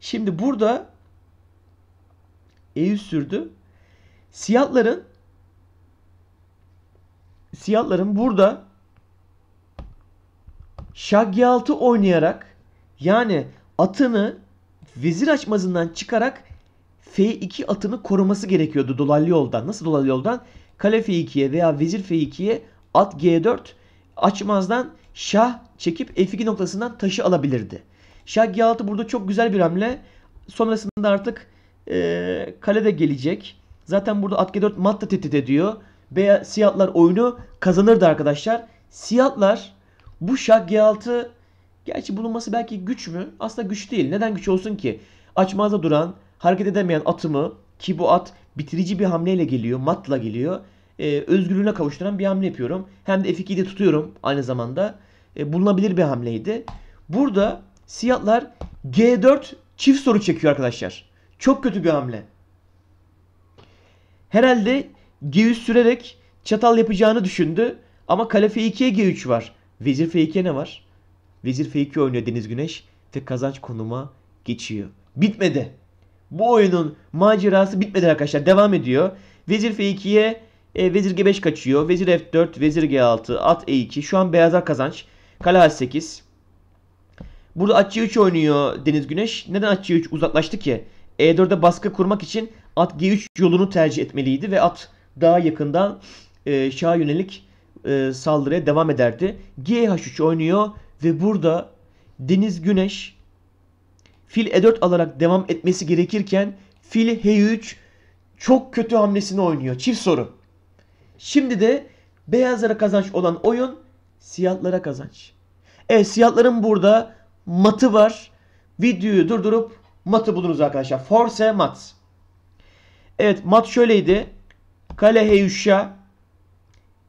Şimdi burada E3 sürdü. Siyahların Siyahların burada Şah G6 oynayarak yani atını vezir açmazından çıkarak F2 atını koruması gerekiyordu dolaylı yoldan. Nasıl dolaylı yoldan? Kale F2'ye veya vezir F2'ye at G4 açmazdan şah çekip F2 noktasından taşı alabilirdi. Şah G6 burada çok güzel bir hamle. Sonrasında artık e, kale de gelecek. Zaten burada at G4 mat da tehdit ediyor. Veya siyahlar oyunu kazanırdı arkadaşlar. Siyahlar bu şah G6 Gerçi bulunması belki güç mü? Aslında güç değil. Neden güç olsun ki? Açmazda duran, hareket edemeyen atımı ki bu at bitirici bir hamleyle geliyor, matla geliyor. E, özgürlüğüne kavuşturan bir hamle yapıyorum. Hem de F2'de tutuyorum aynı zamanda. E, bulunabilir bir hamleydi. Burada siyahlar G4 çift soru çekiyor arkadaşlar. Çok kötü bir hamle. Herhalde G3 sürerek çatal yapacağını düşündü. Ama kale F2'ye G3 var. Vezir F2'ye ne var? Vezir F2 oynuyor Deniz Güneş ve kazanç konuma geçiyor. Bitmedi. Bu oyunun macerası bitmedi arkadaşlar. Devam ediyor. Vezir F2'ye e, Vezir G5 kaçıyor. Vezir F4, Vezir G6, at E2. Şu an beyazlar kazanç. Kale H8. Burada at C3 oynuyor Deniz Güneş. Neden at C3 uzaklaştı ki? E4'e baskı kurmak için at G3 yolunu tercih etmeliydi ve at daha yakından e, şaha yönelik e, saldırıya devam ederdi. GH3 oynuyor. Ve burada Deniz Güneş fil E4 alarak devam etmesi gerekirken fil H3 çok kötü hamlesini oynuyor. Çift soru. Şimdi de beyazlara kazanç olan oyun siyahlara kazanç. Evet siyahların burada matı var. Videoyu durdurup matı bulunuz arkadaşlar. Force mat. Evet mat şöyleydi. Kale H3 şah.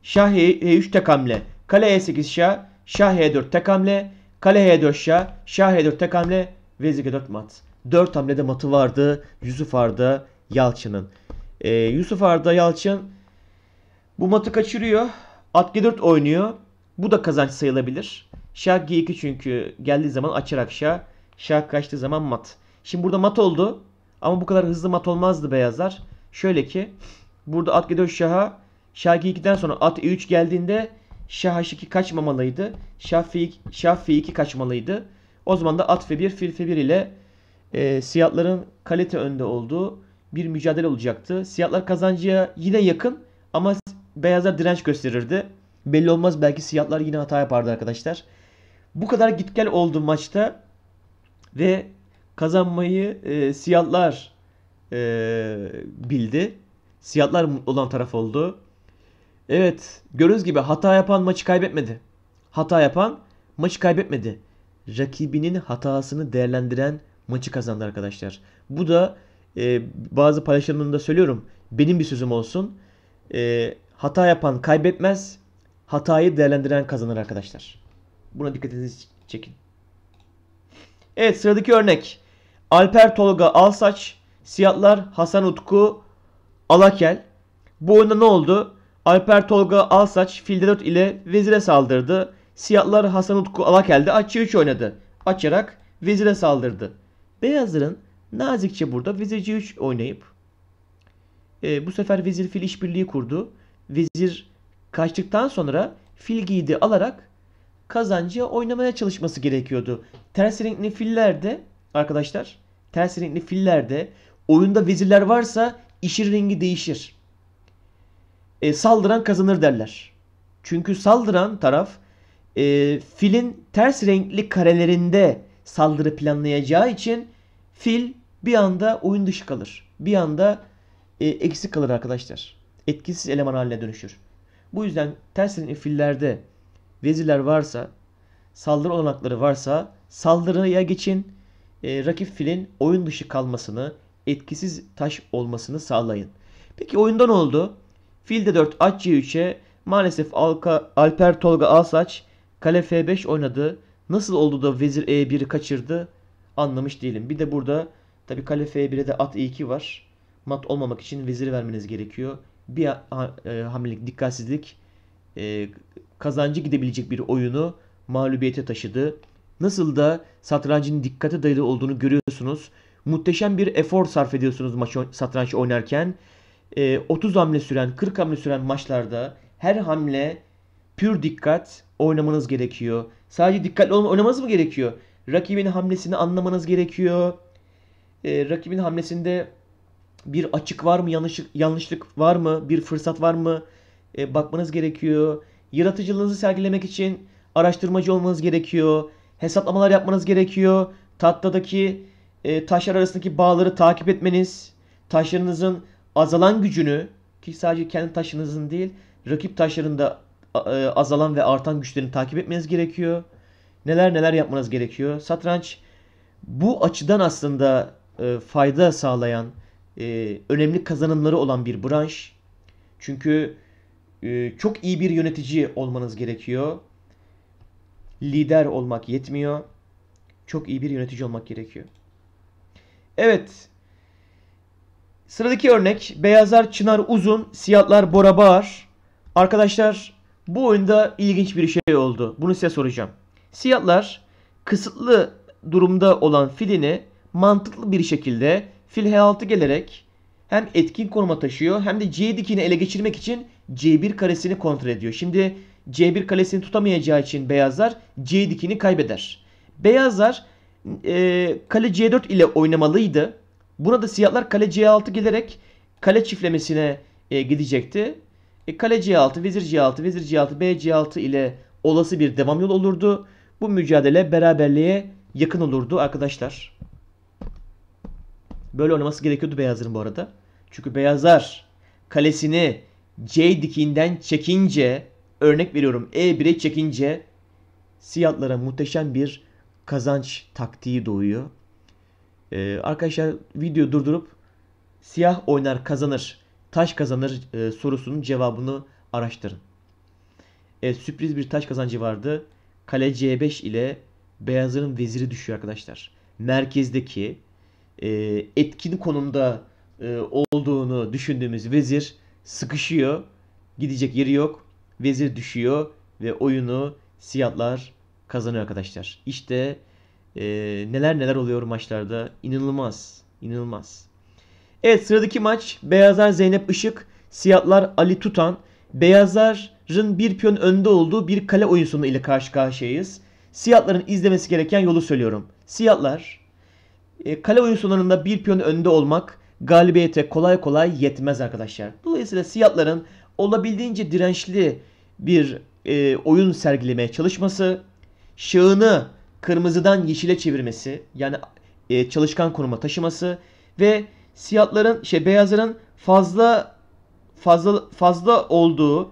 Şah H3 tek hamle. Kale E8 şah. Şah H4 tek hamle. Kale H4 şah. Şah H4 tek hamle. Vezir G4 mat. 4 hamlede matı vardı. Yusuf Arda Yalçın'ın. Ee, Yusuf Arda Yalçın bu matı kaçırıyor. At G4 oynuyor. Bu da kazanç sayılabilir. Şah G2 çünkü geldiği zaman açarak şah. Şah kaçtığı zaman mat. Şimdi burada mat oldu. Ama bu kadar hızlı mat olmazdı beyazlar. Şöyle ki burada at G4 şaha. Şah G2'den sonra at E3 geldiğinde Şah h2 kaçmamalıydı. Şah f2, kaçmalıydı. O zaman da at f1 fil f1 ile e, siyahların kalite önde olduğu bir mücadele olacaktı. Siyahlar kazancıya yine yakın ama beyazlar direnç gösterirdi. Belli olmaz belki siyahlar yine hata yapardı arkadaşlar. Bu kadar gitgel oldu maçta ve kazanmayı e, siyahlar e, bildi. Siyahlar olan taraf oldu. Evet görüz gibi hata yapan maçı kaybetmedi. Hata yapan maçı kaybetmedi. Rakibinin hatasını değerlendiren maçı kazandı arkadaşlar. Bu da e, bazı paylaşımlarımda söylüyorum. Benim bir sözüm olsun. E, hata yapan kaybetmez. Hatayı değerlendiren kazanır arkadaşlar. Buna dikkatinizi çekin. Evet sıradaki örnek. Alper Tolga Alsaç, Siyatlar Hasan Utku Alakel. Bu oyunda ne oldu? Alper Tolga Alsaç filde 4 ile Vezir'e saldırdı. Siyahlar Hasan Utku Alakel'de açı 3 oynadı. Açarak Vezir'e saldırdı. Beyazların nazikçe burada Vezir C3 oynayıp e, bu sefer Vezir Fil işbirliği kurdu. Vezir kaçtıktan sonra fil giydi alarak kazancı oynamaya çalışması gerekiyordu. Ters renkli filler de arkadaşlar ters renkli filler de oyunda vezirler varsa işin rengi değişir e, saldıran kazanır derler. Çünkü saldıran taraf e, filin ters renkli karelerinde saldırı planlayacağı için fil bir anda oyun dışı kalır. Bir anda e, eksik kalır arkadaşlar. Etkisiz eleman haline dönüşür. Bu yüzden ters renkli fillerde vezirler varsa, saldırı olanakları varsa saldırıya geçin. E, rakip filin oyun dışı kalmasını, etkisiz taş olmasını sağlayın. Peki oyunda ne oldu? Fil D4 at C3'e maalesef Alka, Alper Tolga Asaç kale F5 oynadı. Nasıl oldu da vezir E1'i kaçırdı anlamış değilim. Bir de burada tabi kale F1'e de at E2 var. Mat olmamak için veziri vermeniz gerekiyor. Bir e, hamlelik dikkatsizlik e, kazancı gidebilecek bir oyunu mağlubiyete taşıdı. Nasıl da satrancın dikkate dayalı olduğunu görüyorsunuz. Muhteşem bir efor sarf ediyorsunuz maç satranç oynarken e, ee, 30 hamle süren, 40 hamle süren maçlarda her hamle pür dikkat oynamanız gerekiyor. Sadece dikkatli oynamanız mı gerekiyor? Rakibin hamlesini anlamanız gerekiyor. E, rakibin hamlesinde bir açık var mı, yanlışlık, yanlışlık var mı, bir fırsat var mı e, bakmanız gerekiyor. Yaratıcılığınızı sergilemek için araştırmacı olmanız gerekiyor. Hesaplamalar yapmanız gerekiyor. Tahtadaki e, taşlar arasındaki bağları takip etmeniz, taşlarınızın azalan gücünü ki sadece kendi taşınızın değil rakip taşlarında e, azalan ve artan güçlerini takip etmeniz gerekiyor. Neler neler yapmanız gerekiyor. Satranç bu açıdan aslında e, fayda sağlayan e, önemli kazanımları olan bir branş. Çünkü çok iyi bir yönetici olmanız gerekiyor. Lider olmak yetmiyor. Çok iyi bir yönetici olmak gerekiyor. Evet, Sıradaki örnek beyazlar Çınar Uzun, siyahlar Bora Bağar. Arkadaşlar bu oyunda ilginç bir şey oldu. Bunu size soracağım. Siyahlar kısıtlı durumda olan filini mantıklı bir şekilde fil H6 gelerek hem etkin konuma taşıyor hem de C dikini ele geçirmek için C1 karesini kontrol ediyor. Şimdi C1 kalesini tutamayacağı için beyazlar C dikini kaybeder. Beyazlar e, kale C4 ile oynamalıydı. Burada siyahlar kale c6 gelerek kale çiftlemesine e, gidecekti. E, kale c6, vezir c6, vezir c6, b 6 ile olası bir devam yol olurdu. Bu mücadele beraberliğe yakın olurdu arkadaşlar. Böyle oynaması gerekiyordu beyazların bu arada. Çünkü beyazlar kalesini C dikinden çekince örnek veriyorum E1'e çekince siyahlara muhteşem bir kazanç taktiği doğuyor. Ee, arkadaşlar video durdurup siyah oynar kazanır, taş kazanır e, sorusunun cevabını araştırın. Evet sürpriz bir taş kazancı vardı. Kale C5 ile beyazların veziri düşüyor arkadaşlar. Merkezdeki e, etkin konumda e, olduğunu düşündüğümüz vezir sıkışıyor. Gidecek yeri yok. Vezir düşüyor ve oyunu siyahlar kazanıyor arkadaşlar. İşte bu e, neler neler oluyor maçlarda. İnanılmaz. İnanılmaz. Evet sıradaki maç Beyazlar Zeynep Işık, Siyahlar Ali Tutan. Beyazların bir piyon önde olduğu bir kale oyun sonu ile karşı karşıyayız. Siyahların izlemesi gereken yolu söylüyorum. Siyahlar e, kale oyun sonlarında bir piyon önde olmak galibiyete kolay kolay yetmez arkadaşlar. Dolayısıyla Siyahların olabildiğince dirençli bir e, oyun sergilemeye çalışması, şığını kırmızıdan yeşile çevirmesi yani e, çalışkan konuma taşıması ve siyahların şey beyazların fazla fazla fazla olduğu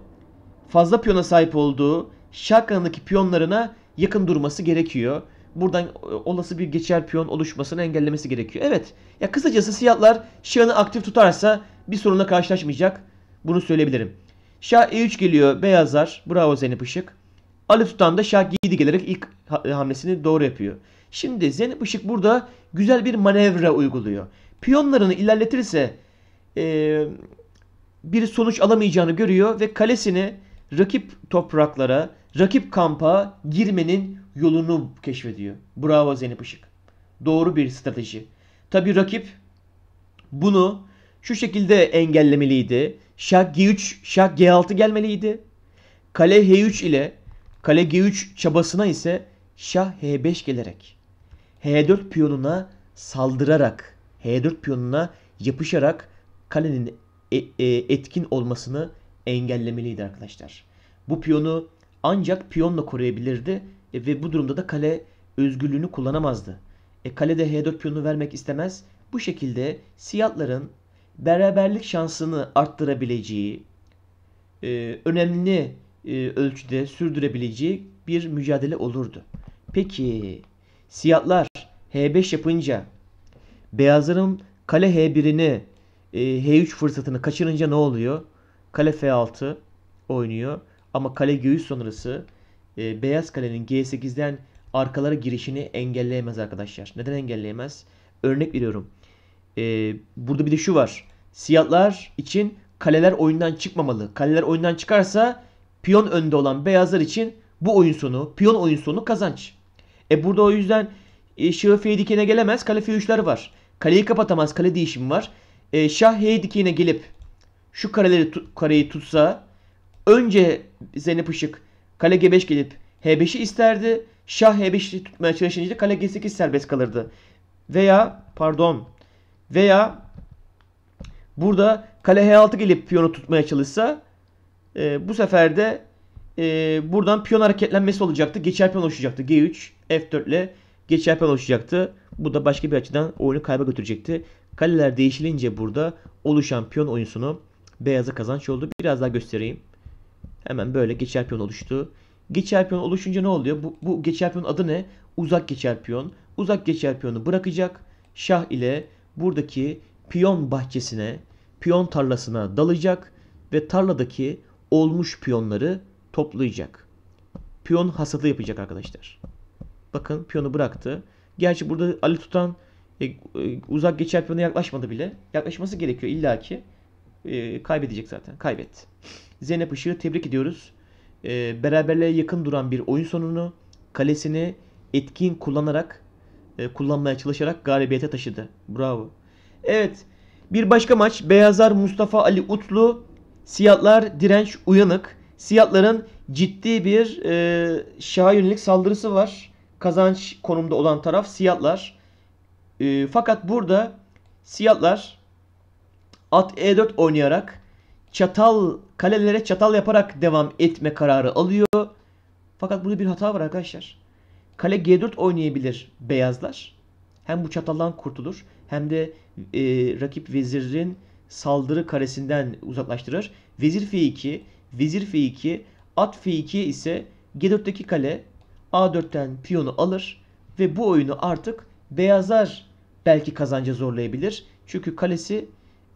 fazla piyona sahip olduğu şarkandaki piyonlarına yakın durması gerekiyor. Buradan e, olası bir geçer piyon oluşmasını engellemesi gerekiyor. Evet. Ya kısacası siyahlar şahını aktif tutarsa bir sorunla karşılaşmayacak. Bunu söyleyebilirim. Şah E3 geliyor beyazlar. Bravo Zeynep Işık. Ali tutan da şah g 7 gelerek ilk hamlesini doğru yapıyor. Şimdi Zeynep Işık burada güzel bir manevra uyguluyor. Piyonlarını ilerletirse e, bir sonuç alamayacağını görüyor ve kalesini rakip topraklara, rakip kampa girmenin yolunu keşfediyor. Bravo Zeynep Işık. Doğru bir strateji. Tabi rakip bunu şu şekilde engellemeliydi. Şak G3, Şak G6 gelmeliydi. Kale H3 ile kale G3 çabasına ise şah h5 gelerek h4 piyonuna saldırarak h4 piyonuna yapışarak kalenin e, e, etkin olmasını engellemeliydi arkadaşlar. Bu piyonu ancak piyonla koruyabilirdi ve bu durumda da kale özgürlüğünü kullanamazdı. E, kale de h4 piyonunu vermek istemez. Bu şekilde siyahların beraberlik şansını arttırabileceği, e, önemli e, ölçüde sürdürebileceği bir mücadele olurdu. Peki siyahlar H5 yapınca beyazların kale H1'ini e, H3 fırsatını kaçırınca ne oluyor? Kale F6 oynuyor ama kale G3 sonrası e, beyaz kalenin G8'den arkalara girişini engelleyemez arkadaşlar. Neden engelleyemez? Örnek veriyorum. E, burada bir de şu var. Siyahlar için kaleler oyundan çıkmamalı. Kaleler oyundan çıkarsa piyon önde olan beyazlar için bu oyun sonu, piyon oyun sonu kazanç. E burada o yüzden e, şahı f dikine gelemez. Kale f3'ler var. Kaleyi kapatamaz. Kale değişimi var. E, şah h diken'e gelip şu kareleri tut, kareyi tutsa önce Zeynep Işık kale g5 gelip h5'i isterdi. Şah h5'i tutmaya çalışınca kale g8 serbest kalırdı. Veya pardon veya burada kale h6 gelip piyonu tutmaya çalışsa e, bu sefer de e, buradan piyon hareketlenmesi olacaktı. Geçer piyon oluşacaktı. G3, F4 ile geçer piyon oluşacaktı. Bu da başka bir açıdan oyunu kayba götürecekti. Kaleler değişilince burada oluşan piyon oyunsunu beyaza kazanç oldu. Biraz daha göstereyim. Hemen böyle geçer piyon oluştu. Geçer piyon oluşunca ne oluyor? Bu, bu geçer piyon adı ne? Uzak geçer piyon. Uzak geçer piyonu bırakacak. Şah ile buradaki piyon bahçesine, piyon tarlasına dalacak ve tarladaki olmuş piyonları toplayacak. Piyon hasadı yapacak arkadaşlar. Bakın piyonu bıraktı. Gerçi burada Ali tutan e, e, uzak geçer piyona yaklaşmadı bile. Yaklaşması gerekiyor illaki. E, kaybedecek zaten. Kaybet. Zeynep Işık'ı tebrik ediyoruz. E, beraberliğe yakın duran bir oyun sonunu kalesini etkin kullanarak e, kullanmaya çalışarak galibiyete taşıdı. Bravo. Evet. Bir başka maç Beyazlar Mustafa Ali Utlu, Siyahlar Direnç Uyanık. Siyahların ciddi bir e, şaha yönelik saldırısı var. Kazanç konumda olan taraf Siyahlar. E, fakat burada Siyahlar at e4 oynayarak çatal kalelere çatal yaparak devam etme kararı alıyor. Fakat burada bir hata var arkadaşlar. Kale g4 oynayabilir beyazlar. Hem bu çataldan kurtulur hem de e, rakip vezirin saldırı karesinden uzaklaştırır. Vezir f2 vezir f2, at f 2 ise g4'teki kale a4'ten piyonu alır ve bu oyunu artık beyazlar belki kazanca zorlayabilir. Çünkü kalesi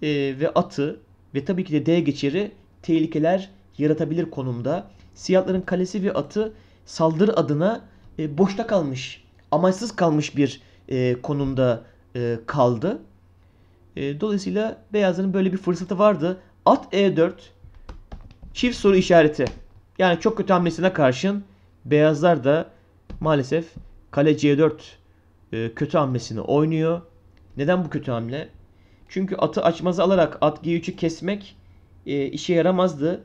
e, ve atı ve tabii ki de d geçeri tehlikeler yaratabilir konumda. Siyahların kalesi ve atı saldırı adına e, boşta kalmış, amaçsız kalmış bir e, konumda e, kaldı. E, dolayısıyla beyazların böyle bir fırsatı vardı. At e4 Çift soru işareti. Yani çok kötü hamlesine karşın beyazlar da maalesef kale C4 e, kötü hamlesini oynuyor. Neden bu kötü hamle? Çünkü atı açmazı alarak at G3'ü kesmek e, işe yaramazdı.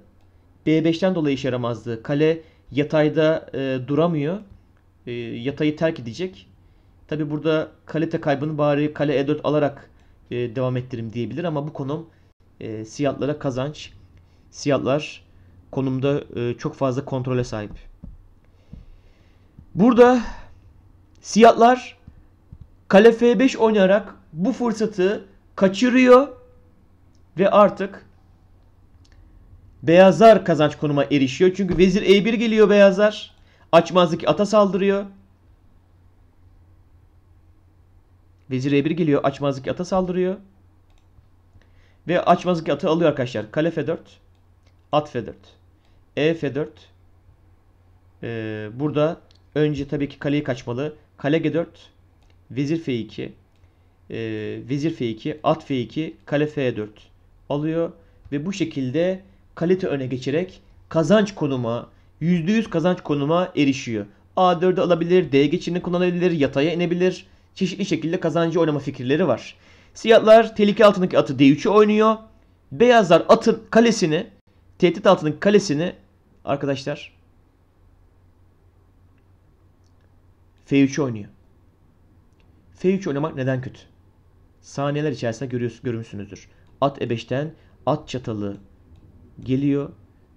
B5'ten dolayı işe yaramazdı. Kale yatayda e, duramıyor. yatayı terk edecek. Tabi burada kalite kaybını bari kale E4 alarak devam ettirim diyebilir ama bu konum e, siyahlara kazanç siyahlar konumda e, çok fazla kontrole sahip. Burada siyahlar kale F5 oynayarak bu fırsatı kaçırıyor ve artık beyazlar kazanç konuma erişiyor. Çünkü vezir E1 geliyor beyazlar. Açmazlık ata saldırıyor. Vezir E1 geliyor. Açmazlık ata saldırıyor. Ve açmazlık atı alıyor arkadaşlar. Kale F4 at f4. E f4. Ee, burada önce tabii ki kaleyi kaçmalı. Kale g4. Vezir f2. Ee, vezir f2. At f2. Kale f4. Alıyor. Ve bu şekilde kalite öne geçerek kazanç konuma %100 kazanç konuma erişiyor. A4'ü alabilir, D geçini kullanabilir, yataya inebilir. Çeşitli şekilde kazancı oynama fikirleri var. Siyahlar tehlike altındaki atı D3'ü oynuyor. Beyazlar atın kalesini Tehdit altının kalesini arkadaşlar F3 oynuyor. F3 oynamak neden kötü? Saniyeler içerisinde görüyorsunuz, görmüşsünüzdür. At E5'ten at çatalı geliyor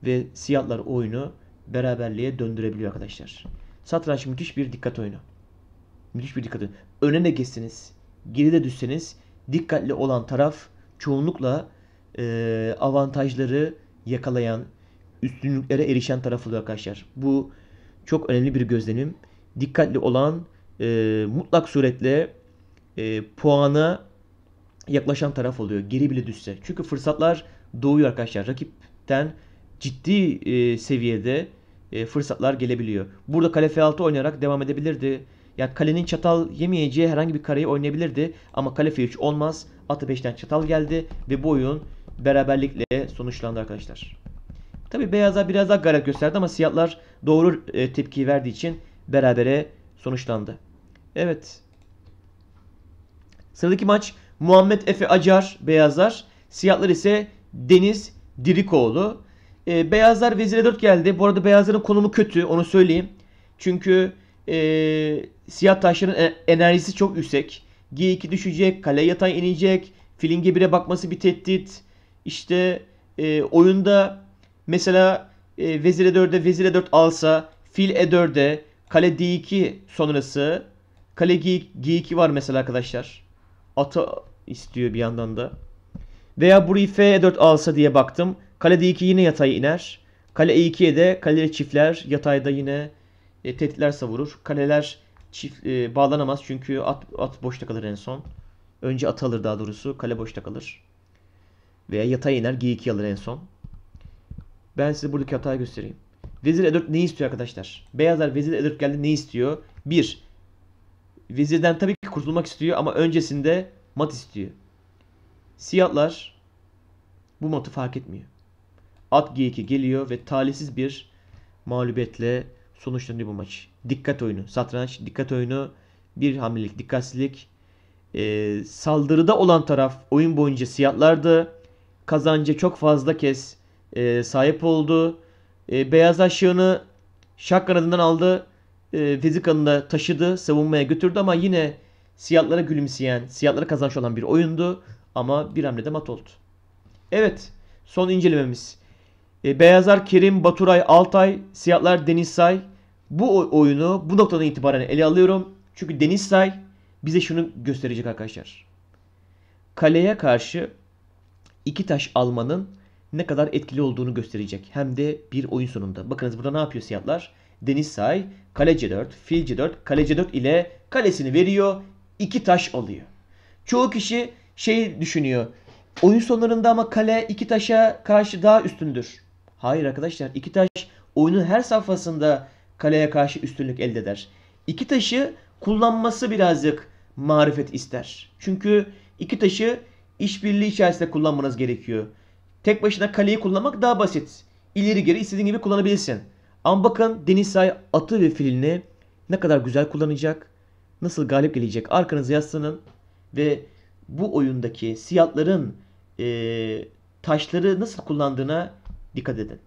ve siyahlar oyunu beraberliğe döndürebiliyor arkadaşlar. Satranç müthiş bir dikkat oyunu. Müthiş bir dikkat oyunu. Öne de geçseniz, geride düşseniz dikkatli olan taraf çoğunlukla e, avantajları yakalayan, üstünlüklere erişen taraf oluyor arkadaşlar. Bu çok önemli bir gözlemim. Dikkatli olan e, mutlak suretle e, puana yaklaşan taraf oluyor. Geri bile düşse. Çünkü fırsatlar doğuyor arkadaşlar. Rakipten ciddi e, seviyede e, fırsatlar gelebiliyor. Burada kale f6 oynayarak devam edebilirdi. Yani kalenin çatal yemeyeceği herhangi bir kareyi oynayabilirdi. Ama kale f3 olmaz. Atı 5'ten çatal geldi ve bu oyun beraberlikle sonuçlandı arkadaşlar. Tabi beyazlar biraz daha gayret gösterdi ama siyahlar doğru e, tepki verdiği için berabere sonuçlandı. Evet. Sıradaki maç Muhammed Efe Acar beyazlar. Siyahlar ise Deniz Dirikoğlu. E, beyazlar vezire 4 geldi. Bu arada beyazların konumu kötü onu söyleyeyim. Çünkü e, siyah taşların e, enerjisi çok yüksek. G2 düşecek, kale yatay inecek, Filinge 1'e bakması bir tehdit. İşte e, oyunda mesela e, Vezir E4'e Vezir E4 alsa, Fil E4'e, kale D2 sonrası, kale G, G2 var mesela arkadaşlar. Ata istiyor bir yandan da. Veya burayı F4 e alsa diye baktım. Kale D2 yine yatay iner. Kale E2'ye de kaleleri çiftler. Yatayda yine e, tehditler savurur. Kaleler Çift e, bağlanamaz çünkü at, at boşta kalır en son. Önce at alır daha doğrusu. Kale boşta kalır. Veya yatay iner G2 alır en son. Ben size buradaki hatayı göstereyim. Vezir E4 ne istiyor arkadaşlar? Beyazlar Vezir E4 geldi ne istiyor? 1. Vezirden tabii ki kurtulmak istiyor ama öncesinde mat istiyor. Siyahlar bu matı fark etmiyor. At G2 geliyor ve talihsiz bir mağlubiyetle sonuçlanıyor bu maç. Dikkat oyunu. Satranç dikkat oyunu. Bir hamlelik dikkatsizlik. E, saldırıda olan taraf oyun boyunca siyahlardı. Kazancı çok fazla kez e, sahip oldu. E, beyaz aşığını şak kanadından aldı. E, fizikanında taşıdı. Savunmaya götürdü ama yine siyahlara gülümseyen, siyahlara kazanç olan bir oyundu. Ama bir hamlede mat oldu. Evet. Son incelememiz. E, beyazlar Kerim, Baturay, Altay, siyahlar Denizsay. Bu oyunu bu noktadan itibaren ele alıyorum. Çünkü Denizsay bize şunu gösterecek arkadaşlar. Kaleye karşı iki taş almanın ne kadar etkili olduğunu gösterecek. Hem de bir oyun sonunda. Bakınız burada ne yapıyor siyahlar? Denizsay kale C4, fil C4, kale C4 ile kalesini veriyor. iki taş alıyor. Çoğu kişi şey düşünüyor. Oyun sonlarında ama kale iki taşa karşı daha üstündür. Hayır arkadaşlar iki taş oyunun her safhasında kaleye karşı üstünlük elde eder. İki taşı kullanması birazcık marifet ister. Çünkü iki taşı işbirliği içerisinde kullanmanız gerekiyor. Tek başına kaleyi kullanmak daha basit. İleri geri istediğin gibi kullanabilirsin. Ama bakın Deniz atı ve filini ne kadar güzel kullanacak, nasıl galip gelecek arkanızı yaslanın ve bu oyundaki siyahların e, taşları nasıl kullandığına Dikkat edin.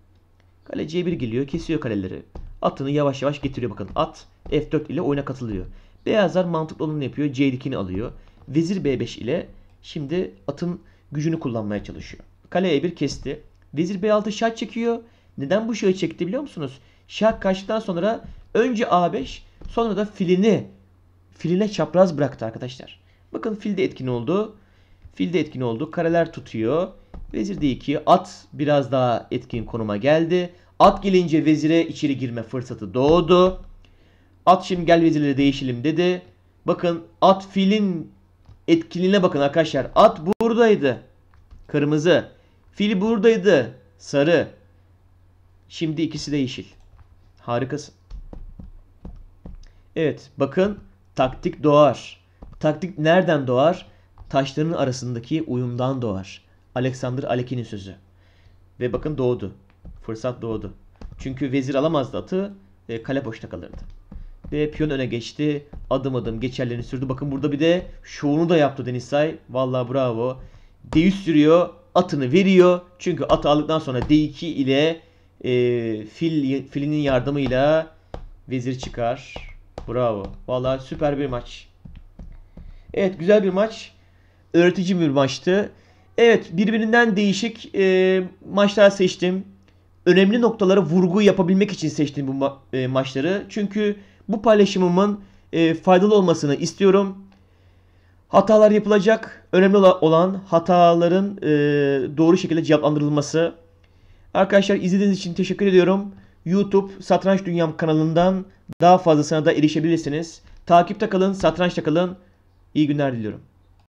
Kaleciye bir geliyor kesiyor kaleleri. Atını yavaş yavaş getiriyor bakın. At F4 ile oyuna katılıyor. Beyazlar mantıklı olanı yapıyor. C2'ni alıyor. Vezir B5 ile şimdi atın gücünü kullanmaya çalışıyor. Kale E1 kesti. Vezir B6 şah çekiyor. Neden bu şahı çekti biliyor musunuz? Şah kaçtıktan sonra önce A5 sonra da filini filine çapraz bıraktı arkadaşlar. Bakın fil de etkin oldu. Fil de etkin oldu. Kareler tutuyor. Vezir d2 at biraz daha etkin konuma geldi. At gelince vezire içeri girme fırsatı doğdu. At şimdi gel vezirleri değişelim dedi. Bakın at filin etkinliğine bakın arkadaşlar. At buradaydı. Kırmızı. Fil buradaydı. Sarı. Şimdi ikisi de yeşil. Harikasın. Evet bakın taktik doğar. Taktik nereden doğar? Taşların arasındaki uyumdan doğar. Alexander Aleki'nin sözü. Ve bakın doğdu. Fırsat doğdu. Çünkü vezir alamazdı atı. E, kale boşta kalırdı. Ve piyon öne geçti. Adım adım geçerlerini sürdü. Bakın burada bir de şovunu da yaptı Deniz Say. Valla bravo. D3 sürüyor. Atını veriyor. Çünkü atı aldıktan sonra D2 ile e, fil filinin yardımıyla vezir çıkar. Bravo. Valla süper bir maç. Evet güzel bir maç. Öğretici bir maçtı. Evet birbirinden değişik e, maçlar seçtim. Önemli noktalara vurgu yapabilmek için seçtim bu ma- e, maçları. Çünkü bu paylaşımımın e, faydalı olmasını istiyorum. Hatalar yapılacak. Önemli olan hataların e, doğru şekilde cevaplandırılması. Arkadaşlar izlediğiniz için teşekkür ediyorum. YouTube Satranç Dünyam kanalından daha fazlasına da erişebilirsiniz. Takipte kalın, satrançta kalın. İyi günler diliyorum.